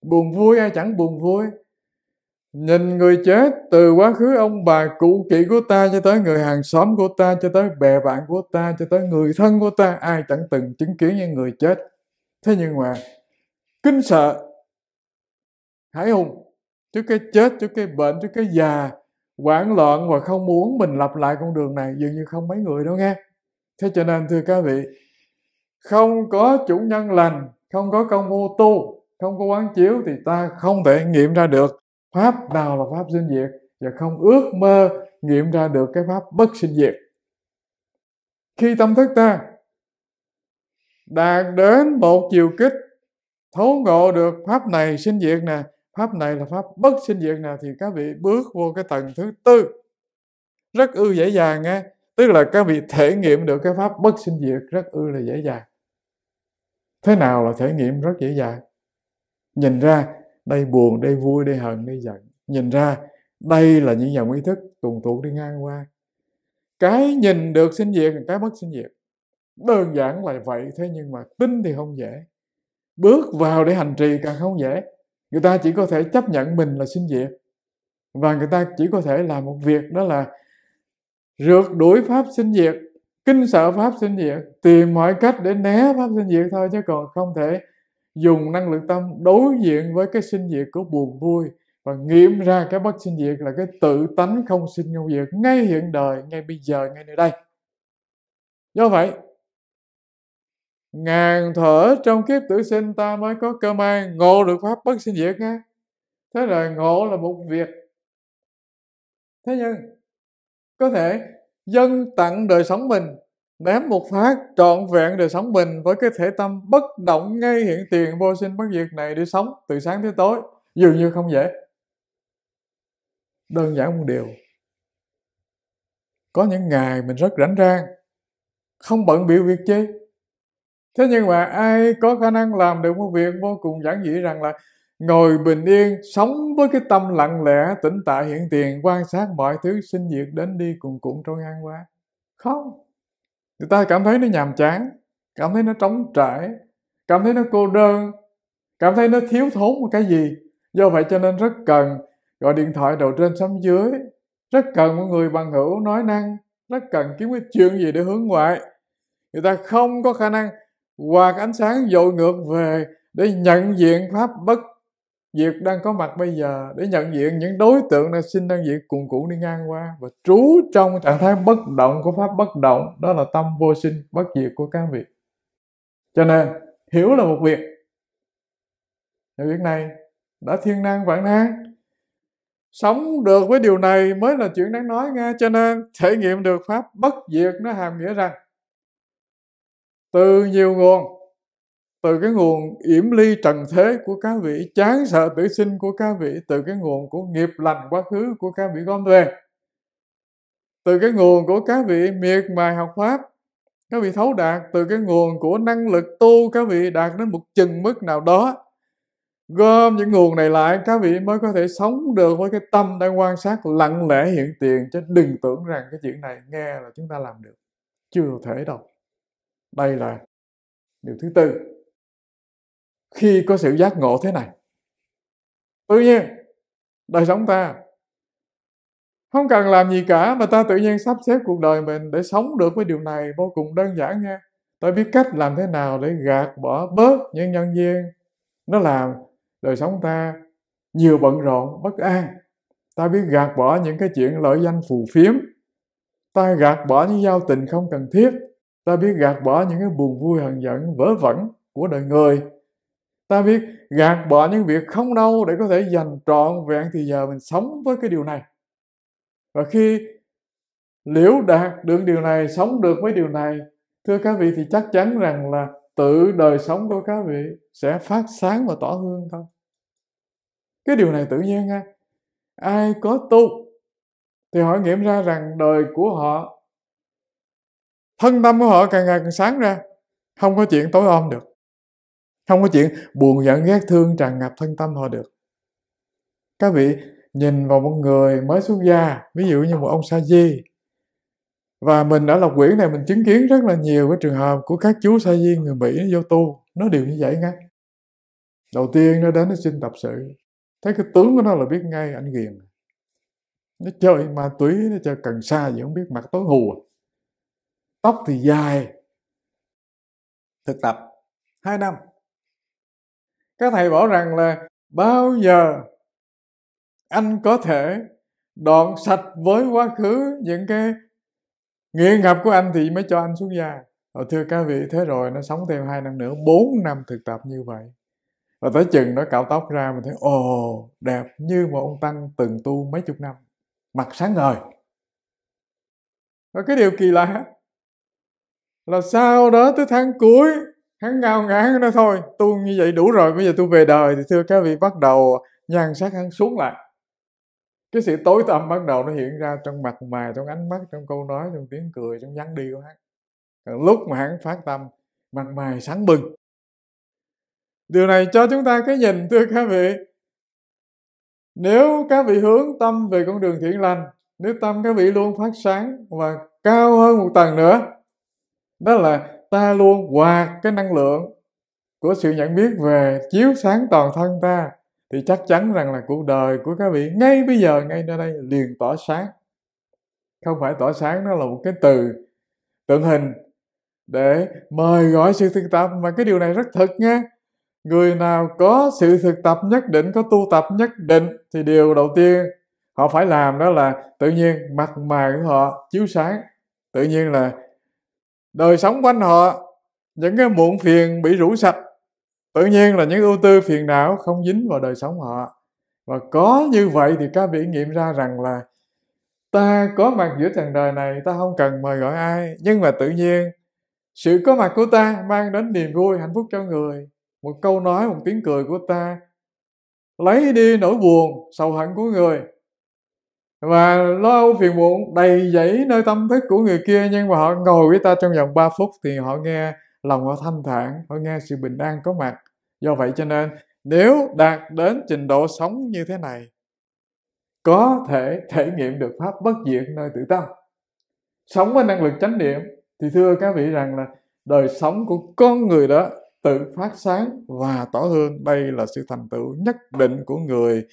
buồn vui ai chẳng buồn vui nhìn người chết từ quá khứ ông bà cụ kỵ của ta cho tới người hàng xóm của ta cho tới bè bạn của ta cho tới người thân của ta ai chẳng từng chứng kiến những người chết thế nhưng mà kinh sợ hãi hùng trước cái chết trước cái bệnh trước cái già hoảng loạn và không muốn mình lặp lại con đường này dường như không mấy người đâu nghe thế cho nên thưa các vị không có chủ nhân lành không có công vô tu không có quán chiếu thì ta không thể nghiệm ra được pháp nào là pháp sinh diệt và không ước mơ nghiệm ra được cái pháp bất sinh diệt khi tâm thức ta đạt đến một chiều kích thấu ngộ được pháp này sinh diệt nè pháp này là pháp bất sinh diệt nè thì các vị bước vô cái tầng thứ tư rất ư dễ dàng nghe tức là các vị thể nghiệm được cái pháp bất sinh diệt rất ư là dễ dàng thế nào là thể nghiệm rất dễ dàng nhìn ra đây buồn đây vui đây hận đây giận nhìn ra đây là những dòng ý thức tuồn tụ đi ngang qua cái nhìn được sinh diệt cái bất sinh diệt đơn giản là vậy thế nhưng mà tin thì không dễ bước vào để hành trì càng không dễ người ta chỉ có thể chấp nhận mình là sinh diệt và người ta chỉ có thể làm một việc đó là rượt đuổi pháp sinh diệt kinh sợ pháp sinh diệt tìm mọi cách để né pháp sinh diệt thôi chứ còn không thể dùng năng lực tâm đối diện với cái sinh diệt của buồn vui và nghiệm ra cái bất sinh diệt là cái tự tánh không sinh không diệt ngay hiện đời ngay bây giờ ngay nơi đây do vậy ngàn thở trong kiếp tử sinh ta mới có cơ may ngộ được pháp bất sinh diệt nghe thế là ngộ là một việc thế nhưng có thể dân tặng đời sống mình ném một phát trọn vẹn đời sống mình với cái thể tâm bất động ngay hiện tiền vô sinh bất diệt này để sống từ sáng tới tối dường như không dễ đơn giản một điều có những ngày mình rất rảnh rang không bận biểu việc chi thế nhưng mà ai có khả năng làm được một việc vô cùng giản dị rằng là ngồi bình yên sống với cái tâm lặng lẽ tĩnh tại hiện tiền quan sát mọi thứ sinh diệt đến đi cùng cũng trôi ngang qua không người ta cảm thấy nó nhàm chán cảm thấy nó trống trải cảm thấy nó cô đơn cảm thấy nó thiếu thốn một cái gì do vậy cho nên rất cần gọi điện thoại đầu trên sắm dưới rất cần một người bằng hữu nói năng rất cần kiếm cái chuyện gì để hướng ngoại người ta không có khả năng hoặc ánh sáng dội ngược về để nhận diện pháp bất diệt đang có mặt bây giờ để nhận diện những đối tượng đang sinh đang diệt cuồn cuộn đi ngang qua và trú trong trạng thái bất động của pháp bất động đó là tâm vô sinh bất diệt của các việc cho nên hiểu là một việc và việc này đã thiên năng vạn năng sống được với điều này mới là chuyện đáng nói nghe cho nên thể nghiệm được pháp bất diệt nó hàm nghĩa rằng từ nhiều nguồn từ cái nguồn yểm ly trần thế của các vị chán sợ tử sinh của các vị từ cái nguồn của nghiệp lành quá khứ của các vị gom về từ cái nguồn của các vị miệt mài học pháp các vị thấu đạt từ cái nguồn của năng lực tu các vị đạt đến một chừng mức nào đó gom những nguồn này lại các vị mới có thể sống được với cái tâm đang quan sát lặng lẽ hiện tiền chứ đừng tưởng rằng cái chuyện này nghe là chúng ta làm được chưa thể đâu đây là điều thứ tư khi có sự giác ngộ thế này tự nhiên đời sống ta không cần làm gì cả mà ta tự nhiên sắp xếp cuộc đời mình để sống được với điều này vô cùng đơn giản nha ta biết cách làm thế nào để gạt bỏ bớt những nhân viên nó làm đời sống ta nhiều bận rộn bất an ta biết gạt bỏ những cái chuyện lợi danh phù phiếm ta gạt bỏ những giao tình không cần thiết ta biết gạt bỏ những cái buồn vui hận giận vớ vẩn của đời người ta biết gạt bỏ những việc không đâu để có thể dành trọn vẹn thì giờ mình sống với cái điều này và khi liễu đạt được điều này sống được với điều này thưa các vị thì chắc chắn rằng là tự đời sống của các vị sẽ phát sáng và tỏ hương thôi cái điều này tự nhiên ha ai có tu thì họ nghiệm ra rằng đời của họ thân tâm của họ càng ngày càng sáng ra không có chuyện tối om được không có chuyện buồn giận ghét thương tràn ngập thân tâm họ được các vị nhìn vào một người mới xuất gia ví dụ như một ông sa di và mình đã lộc quyển này mình chứng kiến rất là nhiều cái trường hợp của các chú sa di người mỹ vô tu nó đều như vậy ngay đầu tiên nó đến nó xin tập sự thấy cái tướng của nó là biết ngay anh ghiền nó chơi ma túy nó chơi cần sa gì không biết mặt tối hù à tóc thì dài thực tập 2 năm các thầy bảo rằng là bao giờ anh có thể đoạn sạch với quá khứ những cái nghiện ngập của anh thì mới cho anh xuống già rồi thưa các vị thế rồi nó sống thêm hai năm nữa 4 năm thực tập như vậy và tới chừng nó cạo tóc ra mình thấy ồ đẹp như một ông tăng từng tu mấy chục năm mặt sáng ngời và cái điều kỳ lạ là sau đó tới tháng cuối hắn ngao ngán nó thôi tu như vậy đủ rồi bây giờ tôi về đời thì thưa các vị bắt đầu nhan sắc hắn xuống lại cái sự tối tăm bắt đầu nó hiện ra trong mặt mày trong ánh mắt trong câu nói trong tiếng cười trong dáng đi của hắn lúc mà hắn phát tâm mặt mày sáng bừng điều này cho chúng ta cái nhìn thưa các vị nếu các vị hướng tâm về con đường thiện lành nếu tâm các vị luôn phát sáng và cao hơn một tầng nữa đó là ta luôn hòa cái năng lượng của sự nhận biết về chiếu sáng toàn thân ta thì chắc chắn rằng là cuộc đời của các vị ngay bây giờ ngay nơi đây liền tỏa sáng không phải tỏa sáng nó là một cái từ tượng hình để mời gọi sự thực tập mà cái điều này rất thật nha người nào có sự thực tập nhất định có tu tập nhất định thì điều đầu tiên họ phải làm đó là tự nhiên mặt mày của họ chiếu sáng tự nhiên là đời sống quanh họ những cái muộn phiền bị rũ sạch tự nhiên là những ưu tư phiền não không dính vào đời sống họ và có như vậy thì các vị nghiệm ra rằng là ta có mặt giữa trần đời này ta không cần mời gọi ai nhưng mà tự nhiên sự có mặt của ta mang đến niềm vui hạnh phúc cho người một câu nói một tiếng cười của ta lấy đi nỗi buồn sầu hận của người và lo âu phiền muộn đầy dẫy nơi tâm thức của người kia nhưng mà họ ngồi với ta trong vòng 3 phút thì họ nghe lòng họ thanh thản họ nghe sự bình an có mặt do vậy cho nên nếu đạt đến trình độ sống như thế này có thể thể nghiệm được pháp bất diệt nơi tự tâm sống với năng lực chánh niệm thì thưa các vị rằng là đời sống của con người đó tự phát sáng và tỏ hương đây là sự thành tựu nhất định của người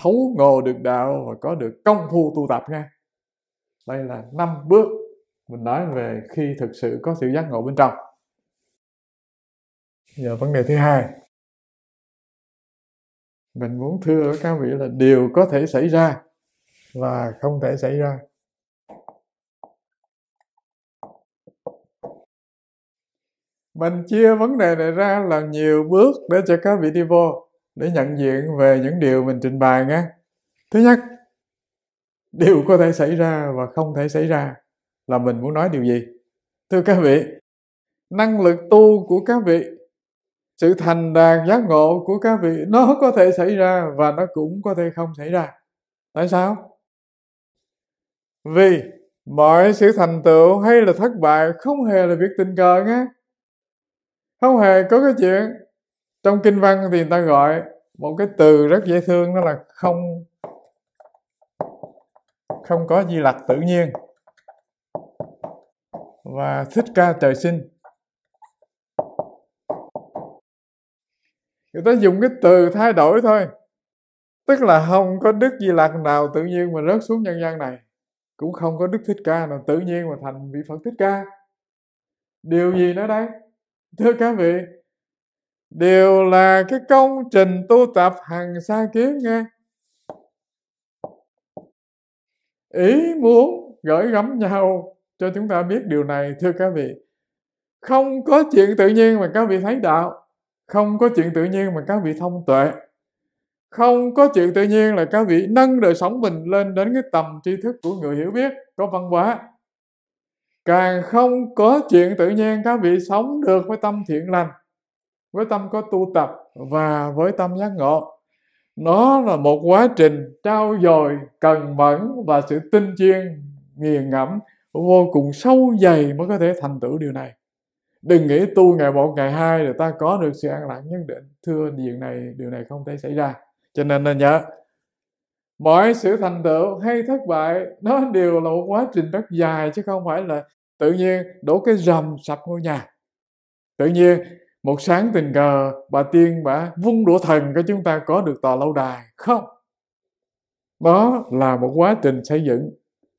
thấu ngộ được đạo và có được công phu tu tập nha đây là năm bước mình nói về khi thực sự có sự giác ngộ bên trong giờ vấn đề thứ hai mình muốn thưa với các vị là điều có thể xảy ra và không thể xảy ra mình chia vấn đề này ra làm nhiều bước để cho các vị đi vô để nhận diện về những điều mình trình bày nhé thứ nhất điều có thể xảy ra và không thể xảy ra là mình muốn nói điều gì thưa các vị năng lực tu của các vị sự thành đạt giác ngộ của các vị nó có thể xảy ra và nó cũng có thể không xảy ra tại sao vì mọi sự thành tựu hay là thất bại không hề là việc tình cờ nhé không hề có cái chuyện trong kinh văn thì người ta gọi một cái từ rất dễ thương đó là không không có di lặc tự nhiên và thích ca trời sinh người ta dùng cái từ thay đổi thôi tức là không có đức di lặc nào tự nhiên mà rớt xuống nhân gian này cũng không có đức thích ca nào tự nhiên mà thành vị phật thích ca điều gì nữa đây thưa các vị đều là cái công trình tu tập hàng xa kiến nghe ý muốn gửi gắm nhau cho chúng ta biết điều này thưa các vị không có chuyện tự nhiên mà các vị thấy đạo không có chuyện tự nhiên mà các vị thông tuệ không có chuyện tự nhiên là các vị nâng đời sống mình lên đến cái tầm tri thức của người hiểu biết có văn hóa càng không có chuyện tự nhiên các vị sống được với tâm thiện lành với tâm có tu tập và với tâm giác ngộ nó là một quá trình trao dồi cần mẫn và sự tinh chuyên nghiền ngẫm vô cùng sâu dày mới có thể thành tựu điều này đừng nghĩ tu ngày một ngày hai rồi ta có được sự an lạc nhất định thưa điều này điều này không thể xảy ra cho nên nên nhớ mọi sự thành tựu hay thất bại nó đều là một quá trình rất dài chứ không phải là tự nhiên đổ cái rầm sập ngôi nhà tự nhiên một sáng tình cờ bà tiên bà vung đũa thần cái chúng ta có được tòa lâu đài không đó là một quá trình xây dựng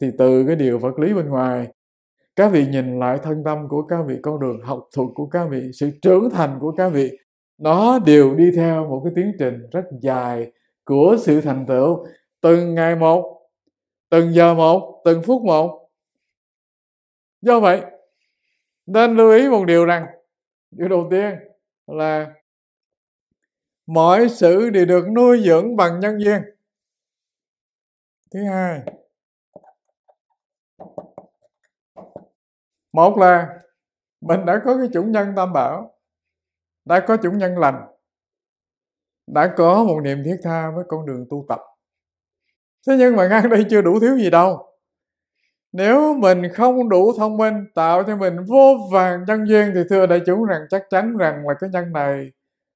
thì từ cái điều vật lý bên ngoài các vị nhìn lại thân tâm của các vị con đường học thuật của các vị sự trưởng thành của các vị nó đều đi theo một cái tiến trình rất dài của sự thành tựu từng ngày một từng giờ một từng phút một do vậy nên lưu ý một điều rằng điều đầu tiên là mọi sự đều được nuôi dưỡng bằng nhân duyên thứ hai một là mình đã có cái chủ nhân tam bảo đã có chủ nhân lành đã có một niềm thiết tha với con đường tu tập thế nhưng mà ngang đây chưa đủ thiếu gì đâu nếu mình không đủ thông minh tạo cho mình vô vàng nhân duyên thì thưa đại chúng rằng chắc chắn rằng là cái nhân này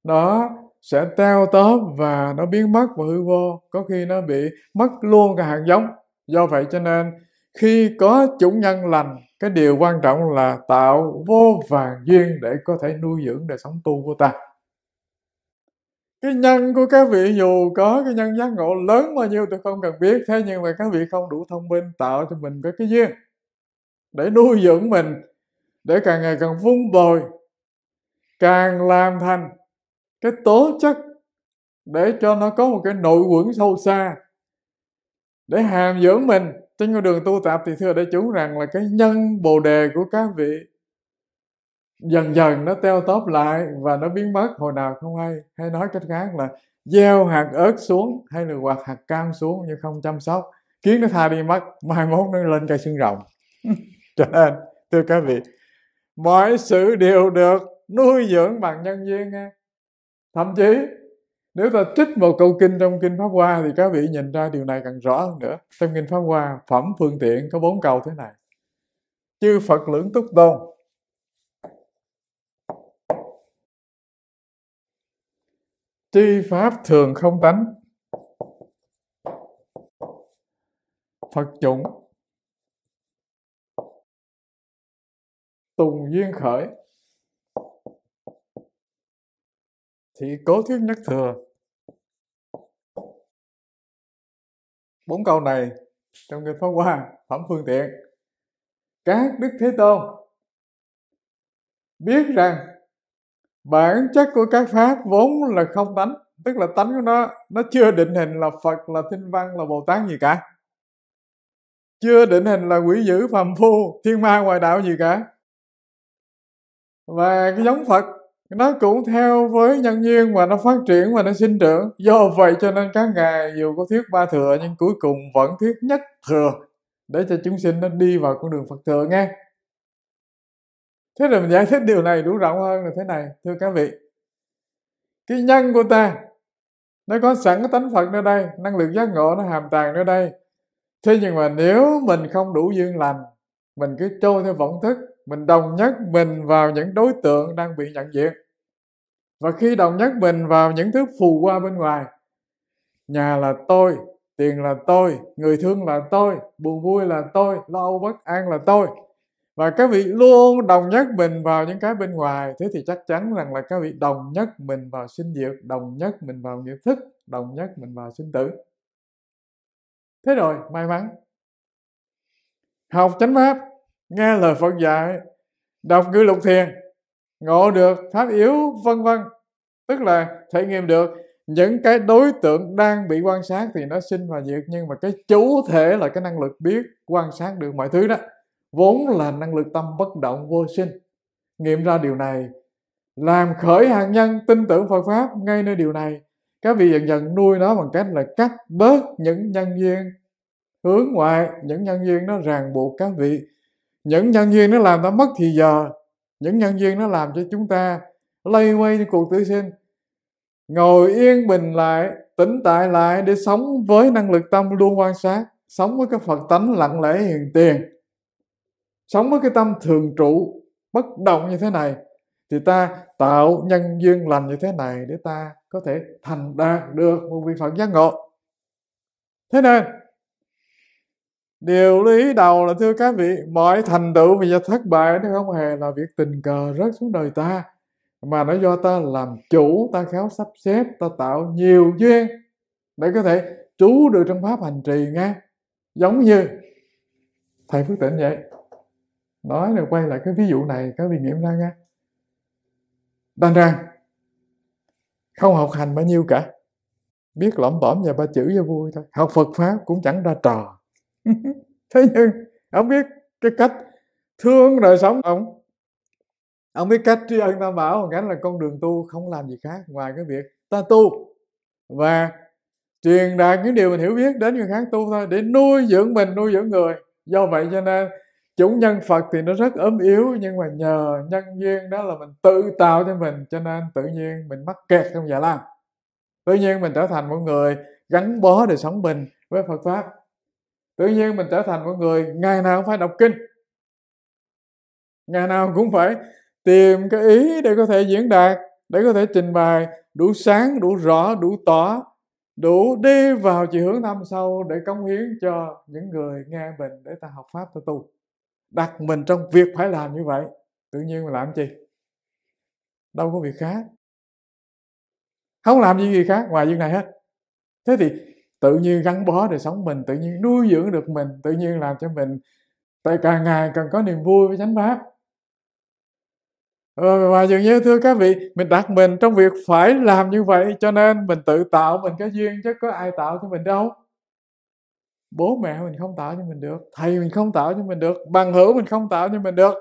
nó sẽ teo tóp và nó biến mất và hư vô có khi nó bị mất luôn cả hạt giống do vậy cho nên khi có chủng nhân lành cái điều quan trọng là tạo vô vàng duyên để có thể nuôi dưỡng đời sống tu của ta cái nhân của các vị dù có cái nhân giác ngộ lớn bao nhiêu tôi không cần biết thế nhưng mà các vị không đủ thông minh tạo cho mình có cái duyên để nuôi dưỡng mình để càng ngày càng vun bồi càng làm thành cái tố chất để cho nó có một cái nội quẩn sâu xa để hàm dưỡng mình trên con đường tu tập thì thưa đại chúng rằng là cái nhân bồ đề của các vị dần dần nó teo tóp lại và nó biến mất hồi nào không hay hay nói cách khác là gieo hạt ớt xuống hay là quạt hạt cam xuống nhưng không chăm sóc kiến nó tha đi mất mai mốt nó lên cây xương rồng cho nên thưa các vị mọi sự đều được nuôi dưỡng bằng nhân duyên nghe thậm chí nếu ta trích một câu kinh trong kinh pháp hoa thì các vị nhìn ra điều này càng rõ hơn nữa trong kinh pháp hoa phẩm phương tiện có bốn câu thế này chư phật lưỡng túc tôn tri pháp thường không tánh phật dụng tùng duyên khởi thì cố thuyết nhất thừa bốn câu này trong kinh pháp hoa phẩm phương tiện các đức thế tôn biết rằng bản chất của các pháp vốn là không tánh tức là tánh của nó nó chưa định hình là phật là thinh văn là bồ tát gì cả chưa định hình là quỷ dữ phàm phu thiên ma ngoại đạo gì cả và cái giống phật nó cũng theo với nhân duyên mà nó phát triển và nó sinh trưởng do vậy cho nên các ngài dù có thuyết ba thừa nhưng cuối cùng vẫn thuyết nhất thừa để cho chúng sinh nó đi vào con đường phật thừa nghe thế rồi mình giải thích điều này đủ rộng hơn là thế này thưa các vị cái nhân của ta nó có sẵn cái tánh phật nơi đây năng lực giác ngộ nó hàm tàng nơi đây thế nhưng mà nếu mình không đủ duyên lành mình cứ trôi theo vọng thức mình đồng nhất mình vào những đối tượng đang bị nhận diện và khi đồng nhất mình vào những thứ phù qua bên ngoài nhà là tôi tiền là tôi người thương là tôi buồn vui là tôi lo âu bất an là tôi và các vị luôn đồng nhất mình vào những cái bên ngoài thế thì chắc chắn rằng là các vị đồng nhất mình vào sinh diệt đồng nhất mình vào nghiệp thức đồng nhất mình vào sinh tử thế rồi may mắn học chánh pháp nghe lời phật dạy đọc cử lục thiền ngộ được pháp yếu vân vân tức là thể nghiệm được những cái đối tượng đang bị quan sát thì nó sinh và diệt nhưng mà cái chủ thể là cái năng lực biết quan sát được mọi thứ đó vốn là năng lực tâm bất động vô sinh nghiệm ra điều này làm khởi hạng nhân tin tưởng Phật pháp ngay nơi điều này các vị dần dần nuôi nó bằng cách là cắt bớt những nhân duyên hướng ngoại những nhân duyên nó ràng buộc các vị những nhân duyên nó làm ta mất thì giờ những nhân duyên nó làm cho chúng ta lây quay trong cuộc tử sinh ngồi yên bình lại tĩnh tại lại để sống với năng lực tâm luôn quan sát sống với cái phật tánh lặng lẽ hiền tiền sống với cái tâm thường trụ bất động như thế này thì ta tạo nhân duyên lành như thế này để ta có thể thành đạt được một vị phật giác ngộ thế nên điều lý đầu là thưa các vị mọi thành tựu và do thất bại nó không hề là việc tình cờ rớt xuống đời ta mà nó do ta làm chủ ta khéo sắp xếp ta tạo nhiều duyên để có thể trú được trong pháp hành trì nghe giống như thầy phước tỉnh vậy nói là quay lại cái ví dụ này các vị nghiệm ra nghe đan ra không học hành bao nhiêu cả biết lẩm bõm và ba chữ cho vui thôi học phật pháp cũng chẳng ra trò thế nhưng ông biết cái cách thương đời sống ông ông biết cách tri ân tam bảo cái là con đường tu không làm gì khác ngoài cái việc ta tu và truyền đạt những điều mình hiểu biết đến người khác tu thôi để nuôi dưỡng mình nuôi dưỡng người do vậy cho nên chủ nhân phật thì nó rất ốm yếu nhưng mà nhờ nhân duyên đó là mình tự tạo cho mình cho nên tự nhiên mình mắc kẹt trong già dạ lam tự nhiên mình trở thành một người gắn bó để sống mình với phật pháp tự nhiên mình trở thành một người ngày nào cũng phải đọc kinh ngày nào cũng phải tìm cái ý để có thể diễn đạt để có thể trình bày đủ sáng đủ rõ đủ tỏ đủ đi vào chiều hướng thâm sâu để cống hiến cho những người nghe mình để ta học pháp ta tu đặt mình trong việc phải làm như vậy tự nhiên mà làm gì đâu có việc khác không làm gì gì khác ngoài việc này hết thế thì tự nhiên gắn bó để sống mình tự nhiên nuôi dưỡng được mình tự nhiên làm cho mình tại càng ngày càng có niềm vui với chánh pháp và dường như thưa các vị mình đặt mình trong việc phải làm như vậy cho nên mình tự tạo mình cái duyên chứ có ai tạo cho mình đâu bố mẹ mình không tạo cho mình được thầy mình không tạo cho mình được bằng hữu mình không tạo cho mình được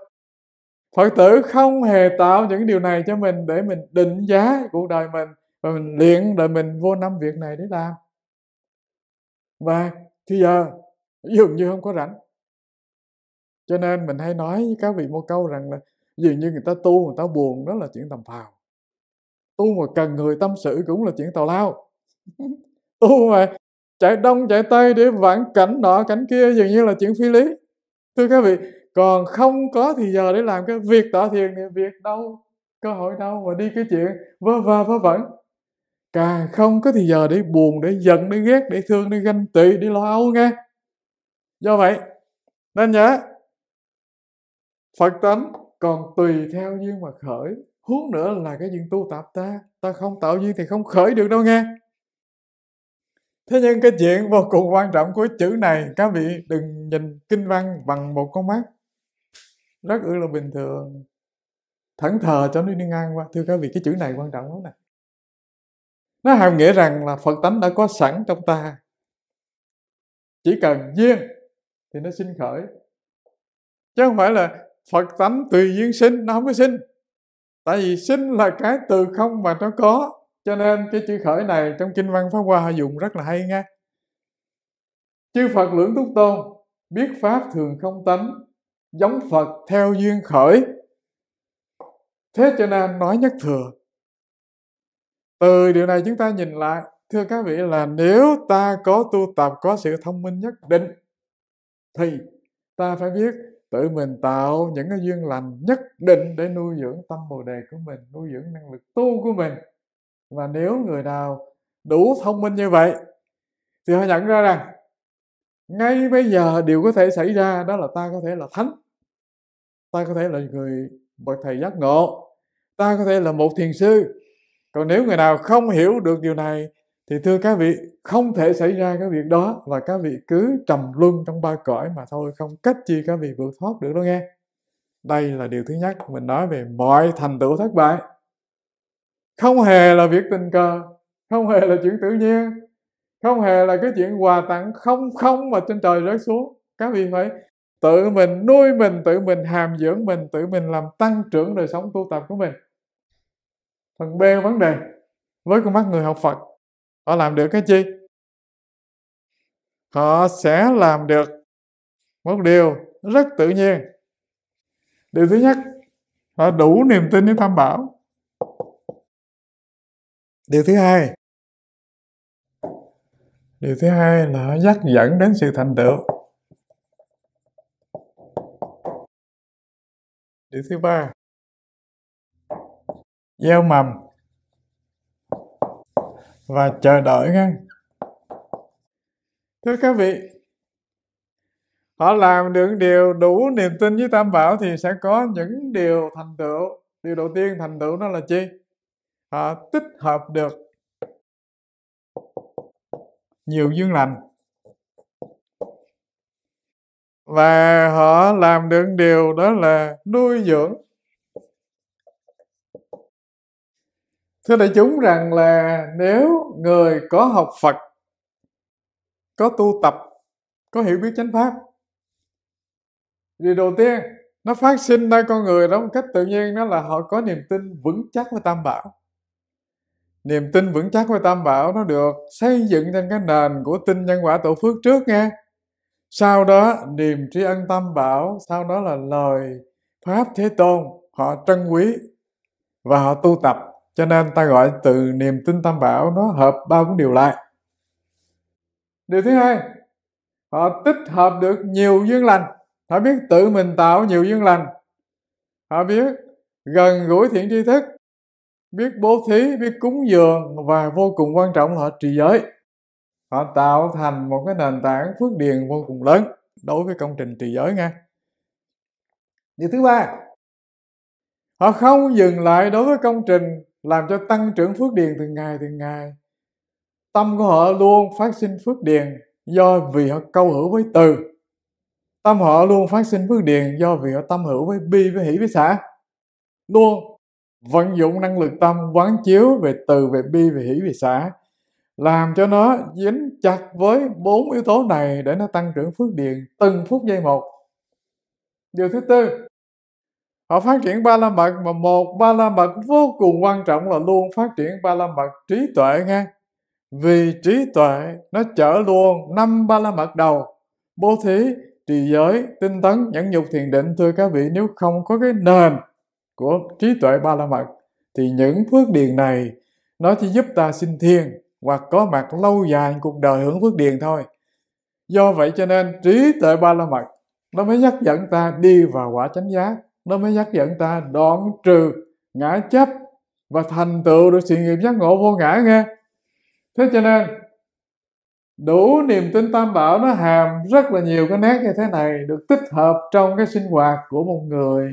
phật tử không hề tạo những điều này cho mình để mình định giá cuộc đời mình và mình luyện đời mình vô năm việc này để làm và thì giờ dường như không có rảnh cho nên mình hay nói với các vị một câu rằng là dường như người ta tu người ta buồn đó là chuyện tầm phào tu mà cần người tâm sự cũng là chuyện tào lao tu mà chạy đông chạy tây để vãn cảnh nọ cảnh kia dường như là chuyện phi lý thưa các vị còn không có thì giờ để làm cái việc tỏ thiền thì việc đâu cơ hội đâu mà đi cái chuyện vơ va vớ vẩn càng không có thì giờ để buồn để giận để ghét để thương để ganh tị để lo âu nghe do vậy nên nhớ phật tánh còn tùy theo duyên mà khởi huống nữa là cái duyên tu tập ta ta không tạo duyên thì không khởi được đâu nghe Thế nhưng cái chuyện vô cùng quan trọng của chữ này các vị đừng nhìn kinh văn bằng một con mắt rất ư là bình thường thẫn thờ cho nó đi ngang qua thưa các vị cái chữ này quan trọng lắm nè nó hàm nghĩa rằng là phật tánh đã có sẵn trong ta chỉ cần duyên thì nó sinh khởi chứ không phải là phật tánh tùy duyên sinh nó không có sinh tại vì sinh là cái từ không mà nó có cho nên cái chữ khởi này trong kinh văn pháp hoa dùng rất là hay nghe chư phật lưỡng túc tôn biết pháp thường không tánh giống phật theo duyên khởi thế cho nên nói nhất thừa từ điều này chúng ta nhìn lại thưa các vị là nếu ta có tu tập có sự thông minh nhất định thì ta phải biết tự mình tạo những cái duyên lành nhất định để nuôi dưỡng tâm bồ đề của mình nuôi dưỡng năng lực tu của mình và nếu người nào đủ thông minh như vậy thì họ nhận ra rằng ngay bây giờ điều có thể xảy ra đó là ta có thể là thánh ta có thể là người bậc thầy giác ngộ ta có thể là một thiền sư còn nếu người nào không hiểu được điều này thì thưa các vị không thể xảy ra cái việc đó và các vị cứ trầm luân trong ba cõi mà thôi không cách chi các vị vượt thoát được đâu nghe đây là điều thứ nhất mình nói về mọi thành tựu thất bại không hề là việc tình cờ không hề là chuyện tự nhiên không hề là cái chuyện quà tặng không không mà trên trời rớt xuống các vị phải tự mình nuôi mình tự mình hàm dưỡng mình tự mình làm tăng trưởng đời sống tu tập của mình phần b vấn đề với con mắt người học phật họ làm được cái chi họ sẽ làm được một điều rất tự nhiên điều thứ nhất họ đủ niềm tin để tham bảo điều thứ hai điều thứ hai là dắt dẫn đến sự thành tựu điều thứ ba gieo mầm và chờ đợi ngay. thưa các vị họ làm được điều đủ niềm tin với tam bảo thì sẽ có những điều thành tựu điều đầu tiên thành tựu đó là chi à, tích hợp được nhiều duyên lành và họ làm được điều đó là nuôi dưỡng thưa đại chúng rằng là nếu người có học phật có tu tập có hiểu biết chánh pháp điều đầu tiên nó phát sinh ra con người đó một cách tự nhiên đó là họ có niềm tin vững chắc với tam bảo niềm tin vững chắc về tam bảo nó được xây dựng trên cái nền của tin nhân quả tổ phước trước nghe sau đó niềm tri ân tam bảo sau đó là lời pháp thế tôn họ trân quý và họ tu tập cho nên ta gọi từ niềm tin tam bảo nó hợp ba bốn điều lại điều thứ hai họ tích hợp được nhiều duyên lành họ biết tự mình tạo nhiều duyên lành họ biết gần gũi thiện tri thức biết bố thí biết cúng dường và vô cùng quan trọng là họ trì giới họ tạo thành một cái nền tảng phước điền vô cùng lớn đối với công trình trì giới nghe điều thứ ba họ không dừng lại đối với công trình làm cho tăng trưởng phước điền từng ngày từng ngày tâm của họ luôn phát sinh phước điền do vì họ câu hữu với từ tâm họ luôn phát sinh phước điền do vì họ tâm hữu với bi với hỷ với xã luôn vận dụng năng lực tâm quán chiếu về từ về bi về hỷ về xã làm cho nó dính chặt với bốn yếu tố này để nó tăng trưởng phước điện từng phút giây một điều thứ tư họ phát triển ba la mật mà một ba la mật vô cùng quan trọng là luôn phát triển ba la mật trí tuệ nghe vì trí tuệ nó chở luôn năm ba la mật đầu bố thí trì giới tinh tấn nhẫn nhục thiền định thưa các vị nếu không có cái nền của trí tuệ ba la mật thì những phước điền này nó chỉ giúp ta sinh thiên hoặc có mặt lâu dài cuộc đời hưởng phước điền thôi do vậy cho nên trí tuệ ba la mật nó mới nhắc dẫn ta đi vào quả chánh giác nó mới nhắc dẫn ta đoạn trừ ngã chấp và thành tựu được sự nghiệp giác ngộ vô ngã nghe thế cho nên đủ niềm tin tam bảo nó hàm rất là nhiều cái nét như thế này được tích hợp trong cái sinh hoạt của một người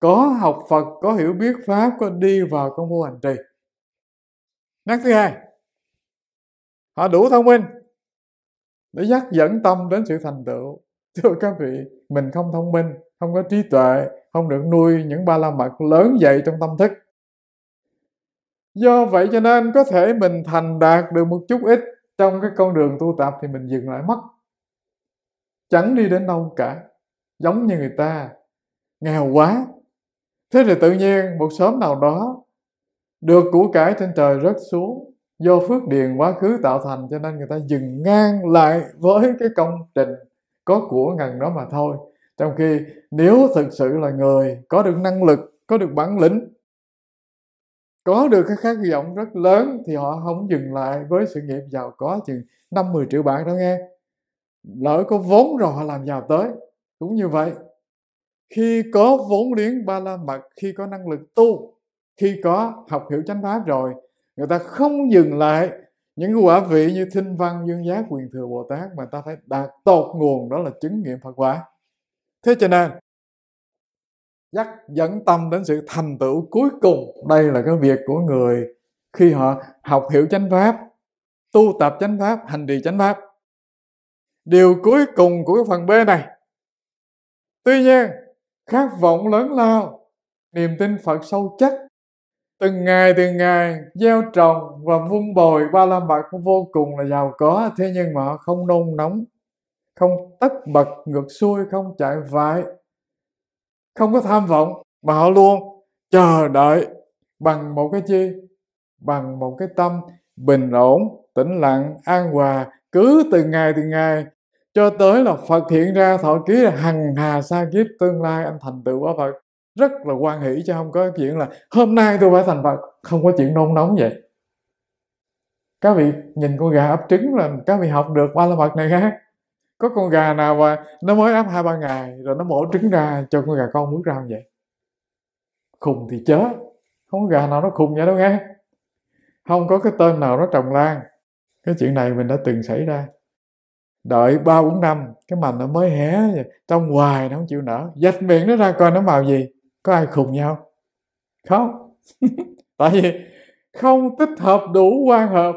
có học Phật, có hiểu biết Pháp, có đi vào công phu hành trì. Nắc thứ hai, họ đủ thông minh để dắt dẫn tâm đến sự thành tựu. Thưa các vị, mình không thông minh, không có trí tuệ, không được nuôi những ba la mật lớn dậy trong tâm thức. Do vậy cho nên có thể mình thành đạt được một chút ít trong cái con đường tu tập thì mình dừng lại mất. Chẳng đi đến đâu cả. Giống như người ta nghèo quá thế thì tự nhiên một sớm nào đó được củ cải trên trời rớt xuống do phước điền quá khứ tạo thành cho nên người ta dừng ngang lại với cái công trình có của ngần đó mà thôi trong khi nếu thực sự là người có được năng lực có được bản lĩnh có được cái khát vọng rất lớn thì họ không dừng lại với sự nghiệp giàu có chừng 5-10 triệu bạc đó nghe lỡ có vốn rồi họ làm giàu tới cũng như vậy khi có vốn liếng ba la mật khi có năng lực tu khi có học hiểu chánh pháp rồi người ta không dừng lại những quả vị như thinh văn dương giá quyền thừa bồ tát mà ta phải đạt tột nguồn đó là chứng nghiệm phật quả thế cho nên dắt dẫn tâm đến sự thành tựu cuối cùng đây là cái việc của người khi họ học hiểu chánh pháp tu tập chánh pháp hành trì chánh pháp điều cuối cùng của cái phần b này tuy nhiên khát vọng lớn lao niềm tin phật sâu chắc từng ngày từng ngày gieo trồng và vun bồi ba la mật cũng vô cùng là giàu có thế nhưng mà họ không nôn nóng không tất bật ngược xuôi không chạy vại không có tham vọng mà họ luôn chờ đợi bằng một cái chi bằng một cái tâm bình ổn tĩnh lặng an hòa cứ từng ngày từng ngày cho tới là phật hiện ra thọ ký là hằng hà sa kiếp tương lai anh thành tựu quả phật rất là quan hỷ chứ không có chuyện là hôm nay tôi phải thành phật không có chuyện nôn nóng vậy các vị nhìn con gà ấp trứng là các vị học được qua la mật này khác có con gà nào mà nó mới ấp hai ba ngày rồi nó mổ trứng ra cho con gà con muốn ra không vậy khùng thì chết, không có gà nào nó khùng vậy đâu nghe không có cái tên nào nó trồng lan cái chuyện này mình đã từng xảy ra đợi ba bốn năm cái mầm nó mới hé trong hoài nó không chịu nở dạch miệng nó ra coi nó màu gì có ai khùng nhau không tại vì không tích hợp đủ quan hợp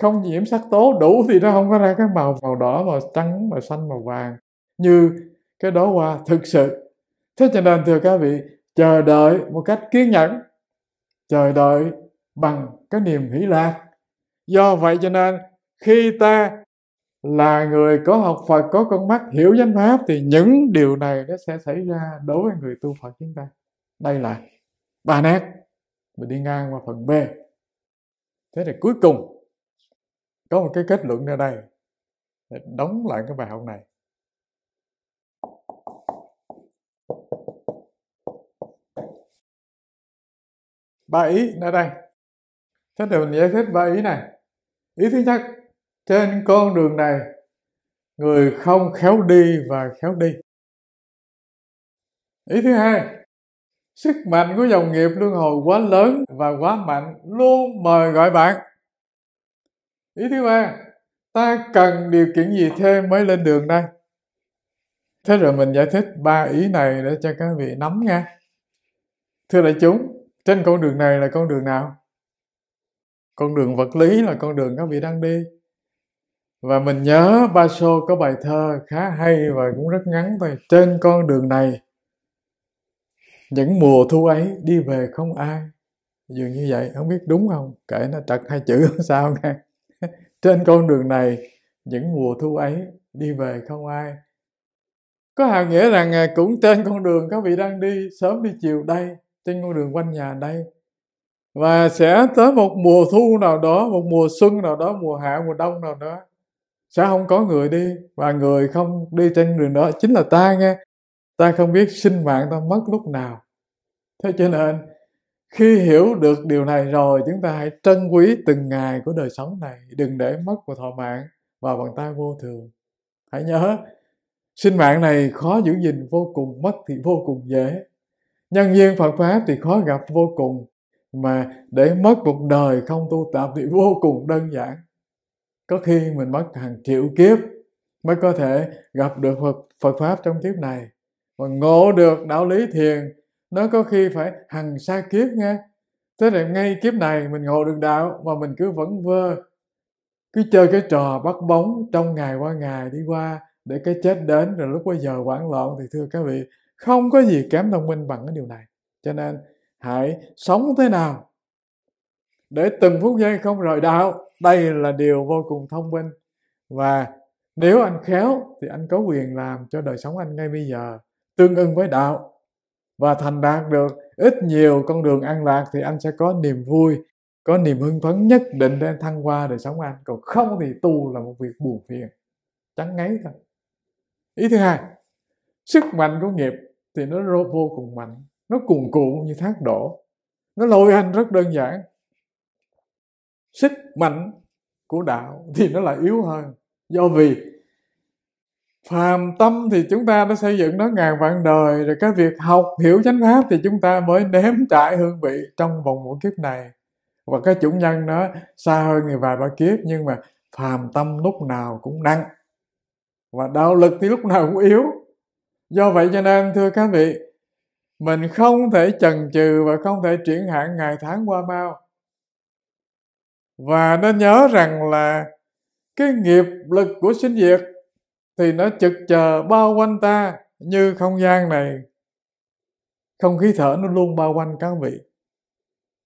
không nhiễm sắc tố đủ thì nó không có ra cái màu màu đỏ màu trắng màu xanh màu vàng như cái đó qua thực sự thế cho nên thưa các vị chờ đợi một cách kiên nhẫn chờ đợi bằng cái niềm hỷ lạc do vậy cho nên khi ta là người có học Phật có con mắt hiểu danh pháp thì những điều này nó sẽ xảy ra đối với người tu Phật chúng ta đây là ba nét mình đi ngang qua phần B thế thì cuối cùng có một cái kết luận ra đây để đóng lại cái bài học này ba ý nơi đây thế thì mình giải thích ba ý này ý thứ nhất trên con đường này người không khéo đi và khéo đi ý thứ hai sức mạnh của dòng nghiệp luân hồi quá lớn và quá mạnh luôn mời gọi bạn ý thứ ba ta cần điều kiện gì thêm mới lên đường đây thế rồi mình giải thích ba ý này để cho các vị nắm nghe thưa đại chúng trên con đường này là con đường nào con đường vật lý là con đường các vị đang đi và mình nhớ Basho có bài thơ khá hay và cũng rất ngắn thôi trên con đường này những mùa thu ấy đi về không ai dường như vậy không biết đúng không kể nó trật hai chữ sao nghe trên con đường này những mùa thu ấy đi về không ai có hàm nghĩa rằng à, cũng trên con đường các vị đang đi sớm đi chiều đây trên con đường quanh nhà đây và sẽ tới một mùa thu nào đó một mùa xuân nào đó mùa hạ mùa đông nào đó sẽ không có người đi và người không đi trên đường đó chính là ta nghe ta không biết sinh mạng ta mất lúc nào thế cho nên khi hiểu được điều này rồi chúng ta hãy trân quý từng ngày của đời sống này đừng để mất của thọ mạng và bằng tay vô thường hãy nhớ sinh mạng này khó giữ gìn vô cùng mất thì vô cùng dễ nhân duyên phật pháp thì khó gặp vô cùng mà để mất một đời không tu tập thì vô cùng đơn giản có khi mình mất hàng triệu kiếp mới có thể gặp được Phật, Phật Pháp trong kiếp này. Mà ngộ được đạo lý thiền, nó có khi phải hàng xa kiếp nghe. Thế là ngay kiếp này mình ngộ được đạo mà mình cứ vẫn vơ, cứ chơi cái trò bắt bóng trong ngày qua ngày đi qua để cái chết đến rồi lúc bây giờ hoảng loạn thì thưa các vị, không có gì kém thông minh bằng cái điều này. Cho nên hãy sống thế nào để từng phút giây không rời đạo đây là điều vô cùng thông minh và nếu anh khéo thì anh có quyền làm cho đời sống anh ngay bây giờ tương ưng với đạo và thành đạt được ít nhiều con đường an lạc thì anh sẽ có niềm vui có niềm hưng phấn nhất định để thăng qua đời sống anh còn không thì tu là một việc buồn phiền chán ngấy thôi ý thứ hai sức mạnh của nghiệp thì nó vô cùng mạnh nó cuồn cuộn như thác đổ nó lôi anh rất đơn giản sức mạnh của đạo thì nó lại yếu hơn do vì phàm tâm thì chúng ta đã xây dựng nó ngàn vạn đời rồi cái việc học hiểu chánh pháp thì chúng ta mới nếm trải hương vị trong vòng một kiếp này và cái chủ nhân nó xa hơn người vài ba kiếp nhưng mà phàm tâm lúc nào cũng nặng và đạo lực thì lúc nào cũng yếu do vậy cho nên thưa các vị mình không thể chần chừ và không thể triển hạn ngày tháng qua mau và nên nhớ rằng là cái nghiệp lực của sinh diệt thì nó trực chờ bao quanh ta như không gian này không khí thở nó luôn bao quanh các vị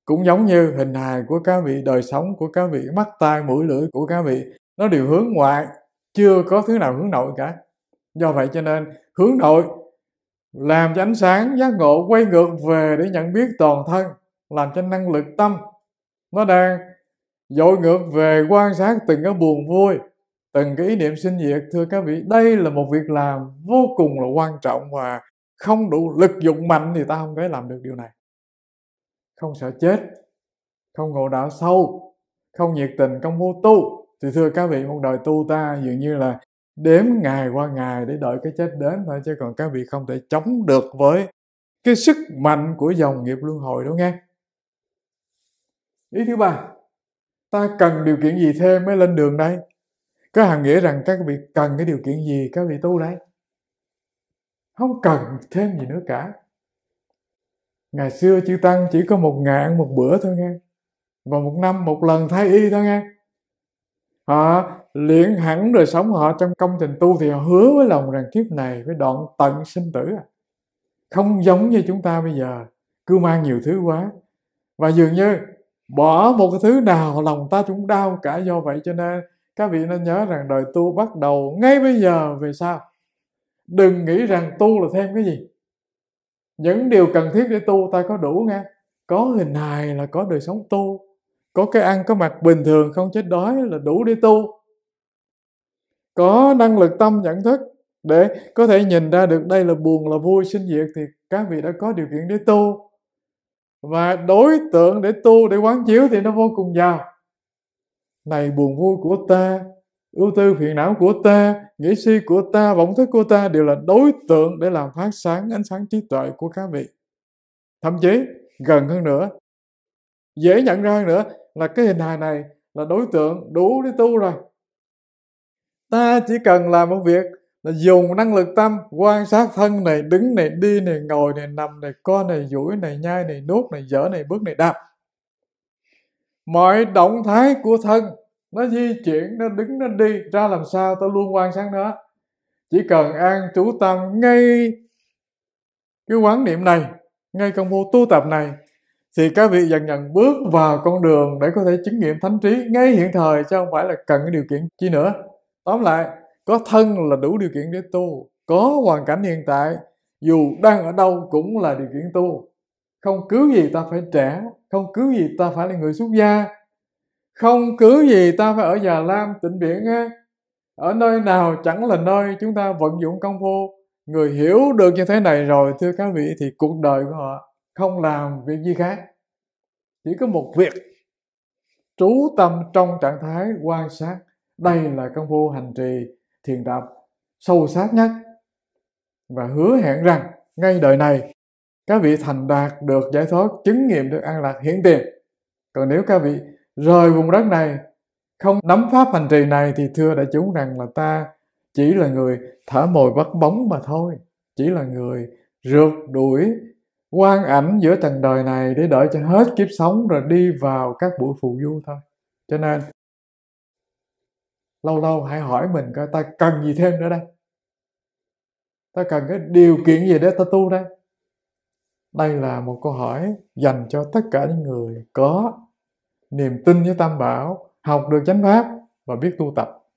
cũng giống như hình hài của các vị đời sống của các vị mắt tai mũi lưỡi của các vị nó đều hướng ngoại chưa có thứ nào hướng nội cả do vậy cho nên hướng nội làm cho ánh sáng giác ngộ quay ngược về để nhận biết toàn thân làm cho năng lực tâm nó đang dội ngược về quan sát từng cái buồn vui từng cái ý niệm sinh diệt thưa các vị đây là một việc làm vô cùng là quan trọng và không đủ lực dụng mạnh thì ta không thể làm được điều này không sợ chết không ngộ đạo sâu không nhiệt tình công vô tu thì thưa các vị một đời tu ta dường như là đếm ngày qua ngày để đợi cái chết đến thôi chứ còn các vị không thể chống được với cái sức mạnh của dòng nghiệp luân hồi đâu nghe ý thứ ba ta cần điều kiện gì thêm mới lên đường đây có hàng nghĩa rằng các vị cần cái điều kiện gì các vị tu đấy không cần thêm gì nữa cả ngày xưa chư tăng chỉ có một ngàn một bữa thôi nghe và một năm một lần thay y thôi nghe họ luyện hẳn đời sống họ trong công trình tu thì họ hứa với lòng rằng kiếp này phải đoạn tận sinh tử à. không giống như chúng ta bây giờ cứ mang nhiều thứ quá và dường như bỏ một cái thứ nào lòng ta cũng đau cả do vậy cho nên các vị nên nhớ rằng đời tu bắt đầu ngay bây giờ về sau đừng nghĩ rằng tu là thêm cái gì những điều cần thiết để tu ta có đủ nghe có hình hài là có đời sống tu có cái ăn có mặt bình thường không chết đói là đủ để tu có năng lực tâm nhận thức để có thể nhìn ra được đây là buồn là vui sinh diệt thì các vị đã có điều kiện để tu và đối tượng để tu để quán chiếu thì nó vô cùng giàu này buồn vui của ta ưu tư phiền não của ta nghĩ suy của ta vọng thức của ta đều là đối tượng để làm phát sáng ánh sáng trí tuệ của các vị thậm chí gần hơn nữa dễ nhận ra hơn nữa là cái hình hài này là đối tượng đủ để tu rồi ta chỉ cần làm một việc là dùng năng lực tâm quan sát thân này đứng này đi này ngồi này nằm này co này duỗi này nhai này nuốt này dở này bước này đạp mọi động thái của thân nó di chuyển nó đứng nó đi ra làm sao ta luôn quan sát nó chỉ cần an trú tâm ngay cái quán niệm này ngay công phu tu tập này thì các vị dần dần bước vào con đường để có thể chứng nghiệm thánh trí ngay hiện thời chứ không phải là cần cái điều kiện chi nữa tóm lại có thân là đủ điều kiện để tu có hoàn cảnh hiện tại dù đang ở đâu cũng là điều kiện tu không cứ gì ta phải trẻ không cứ gì ta phải là người xuất gia không cứ gì ta phải ở già lam tịnh biển á ở nơi nào chẳng là nơi chúng ta vận dụng công phu người hiểu được như thế này rồi thưa các vị thì cuộc đời của họ không làm việc gì khác chỉ có một việc trú tâm trong trạng thái quan sát đây là công phu hành trì thiền đạo sâu sắc nhất và hứa hẹn rằng ngay đời này các vị thành đạt được giải thoát chứng nghiệm được an lạc hiển tiền còn nếu các vị rời vùng đất này không nắm pháp hành trì này thì thưa đại chúng rằng là ta chỉ là người thở mồi bắt bóng mà thôi chỉ là người rượt đuổi quan ảnh giữa trần đời này để đợi cho hết kiếp sống rồi đi vào các buổi phù du thôi cho nên lâu lâu hãy hỏi mình coi ta cần gì thêm nữa đây ta cần cái điều kiện gì để ta tu đây đây là một câu hỏi dành cho tất cả những người có niềm tin với tam bảo học được chánh pháp và biết tu tập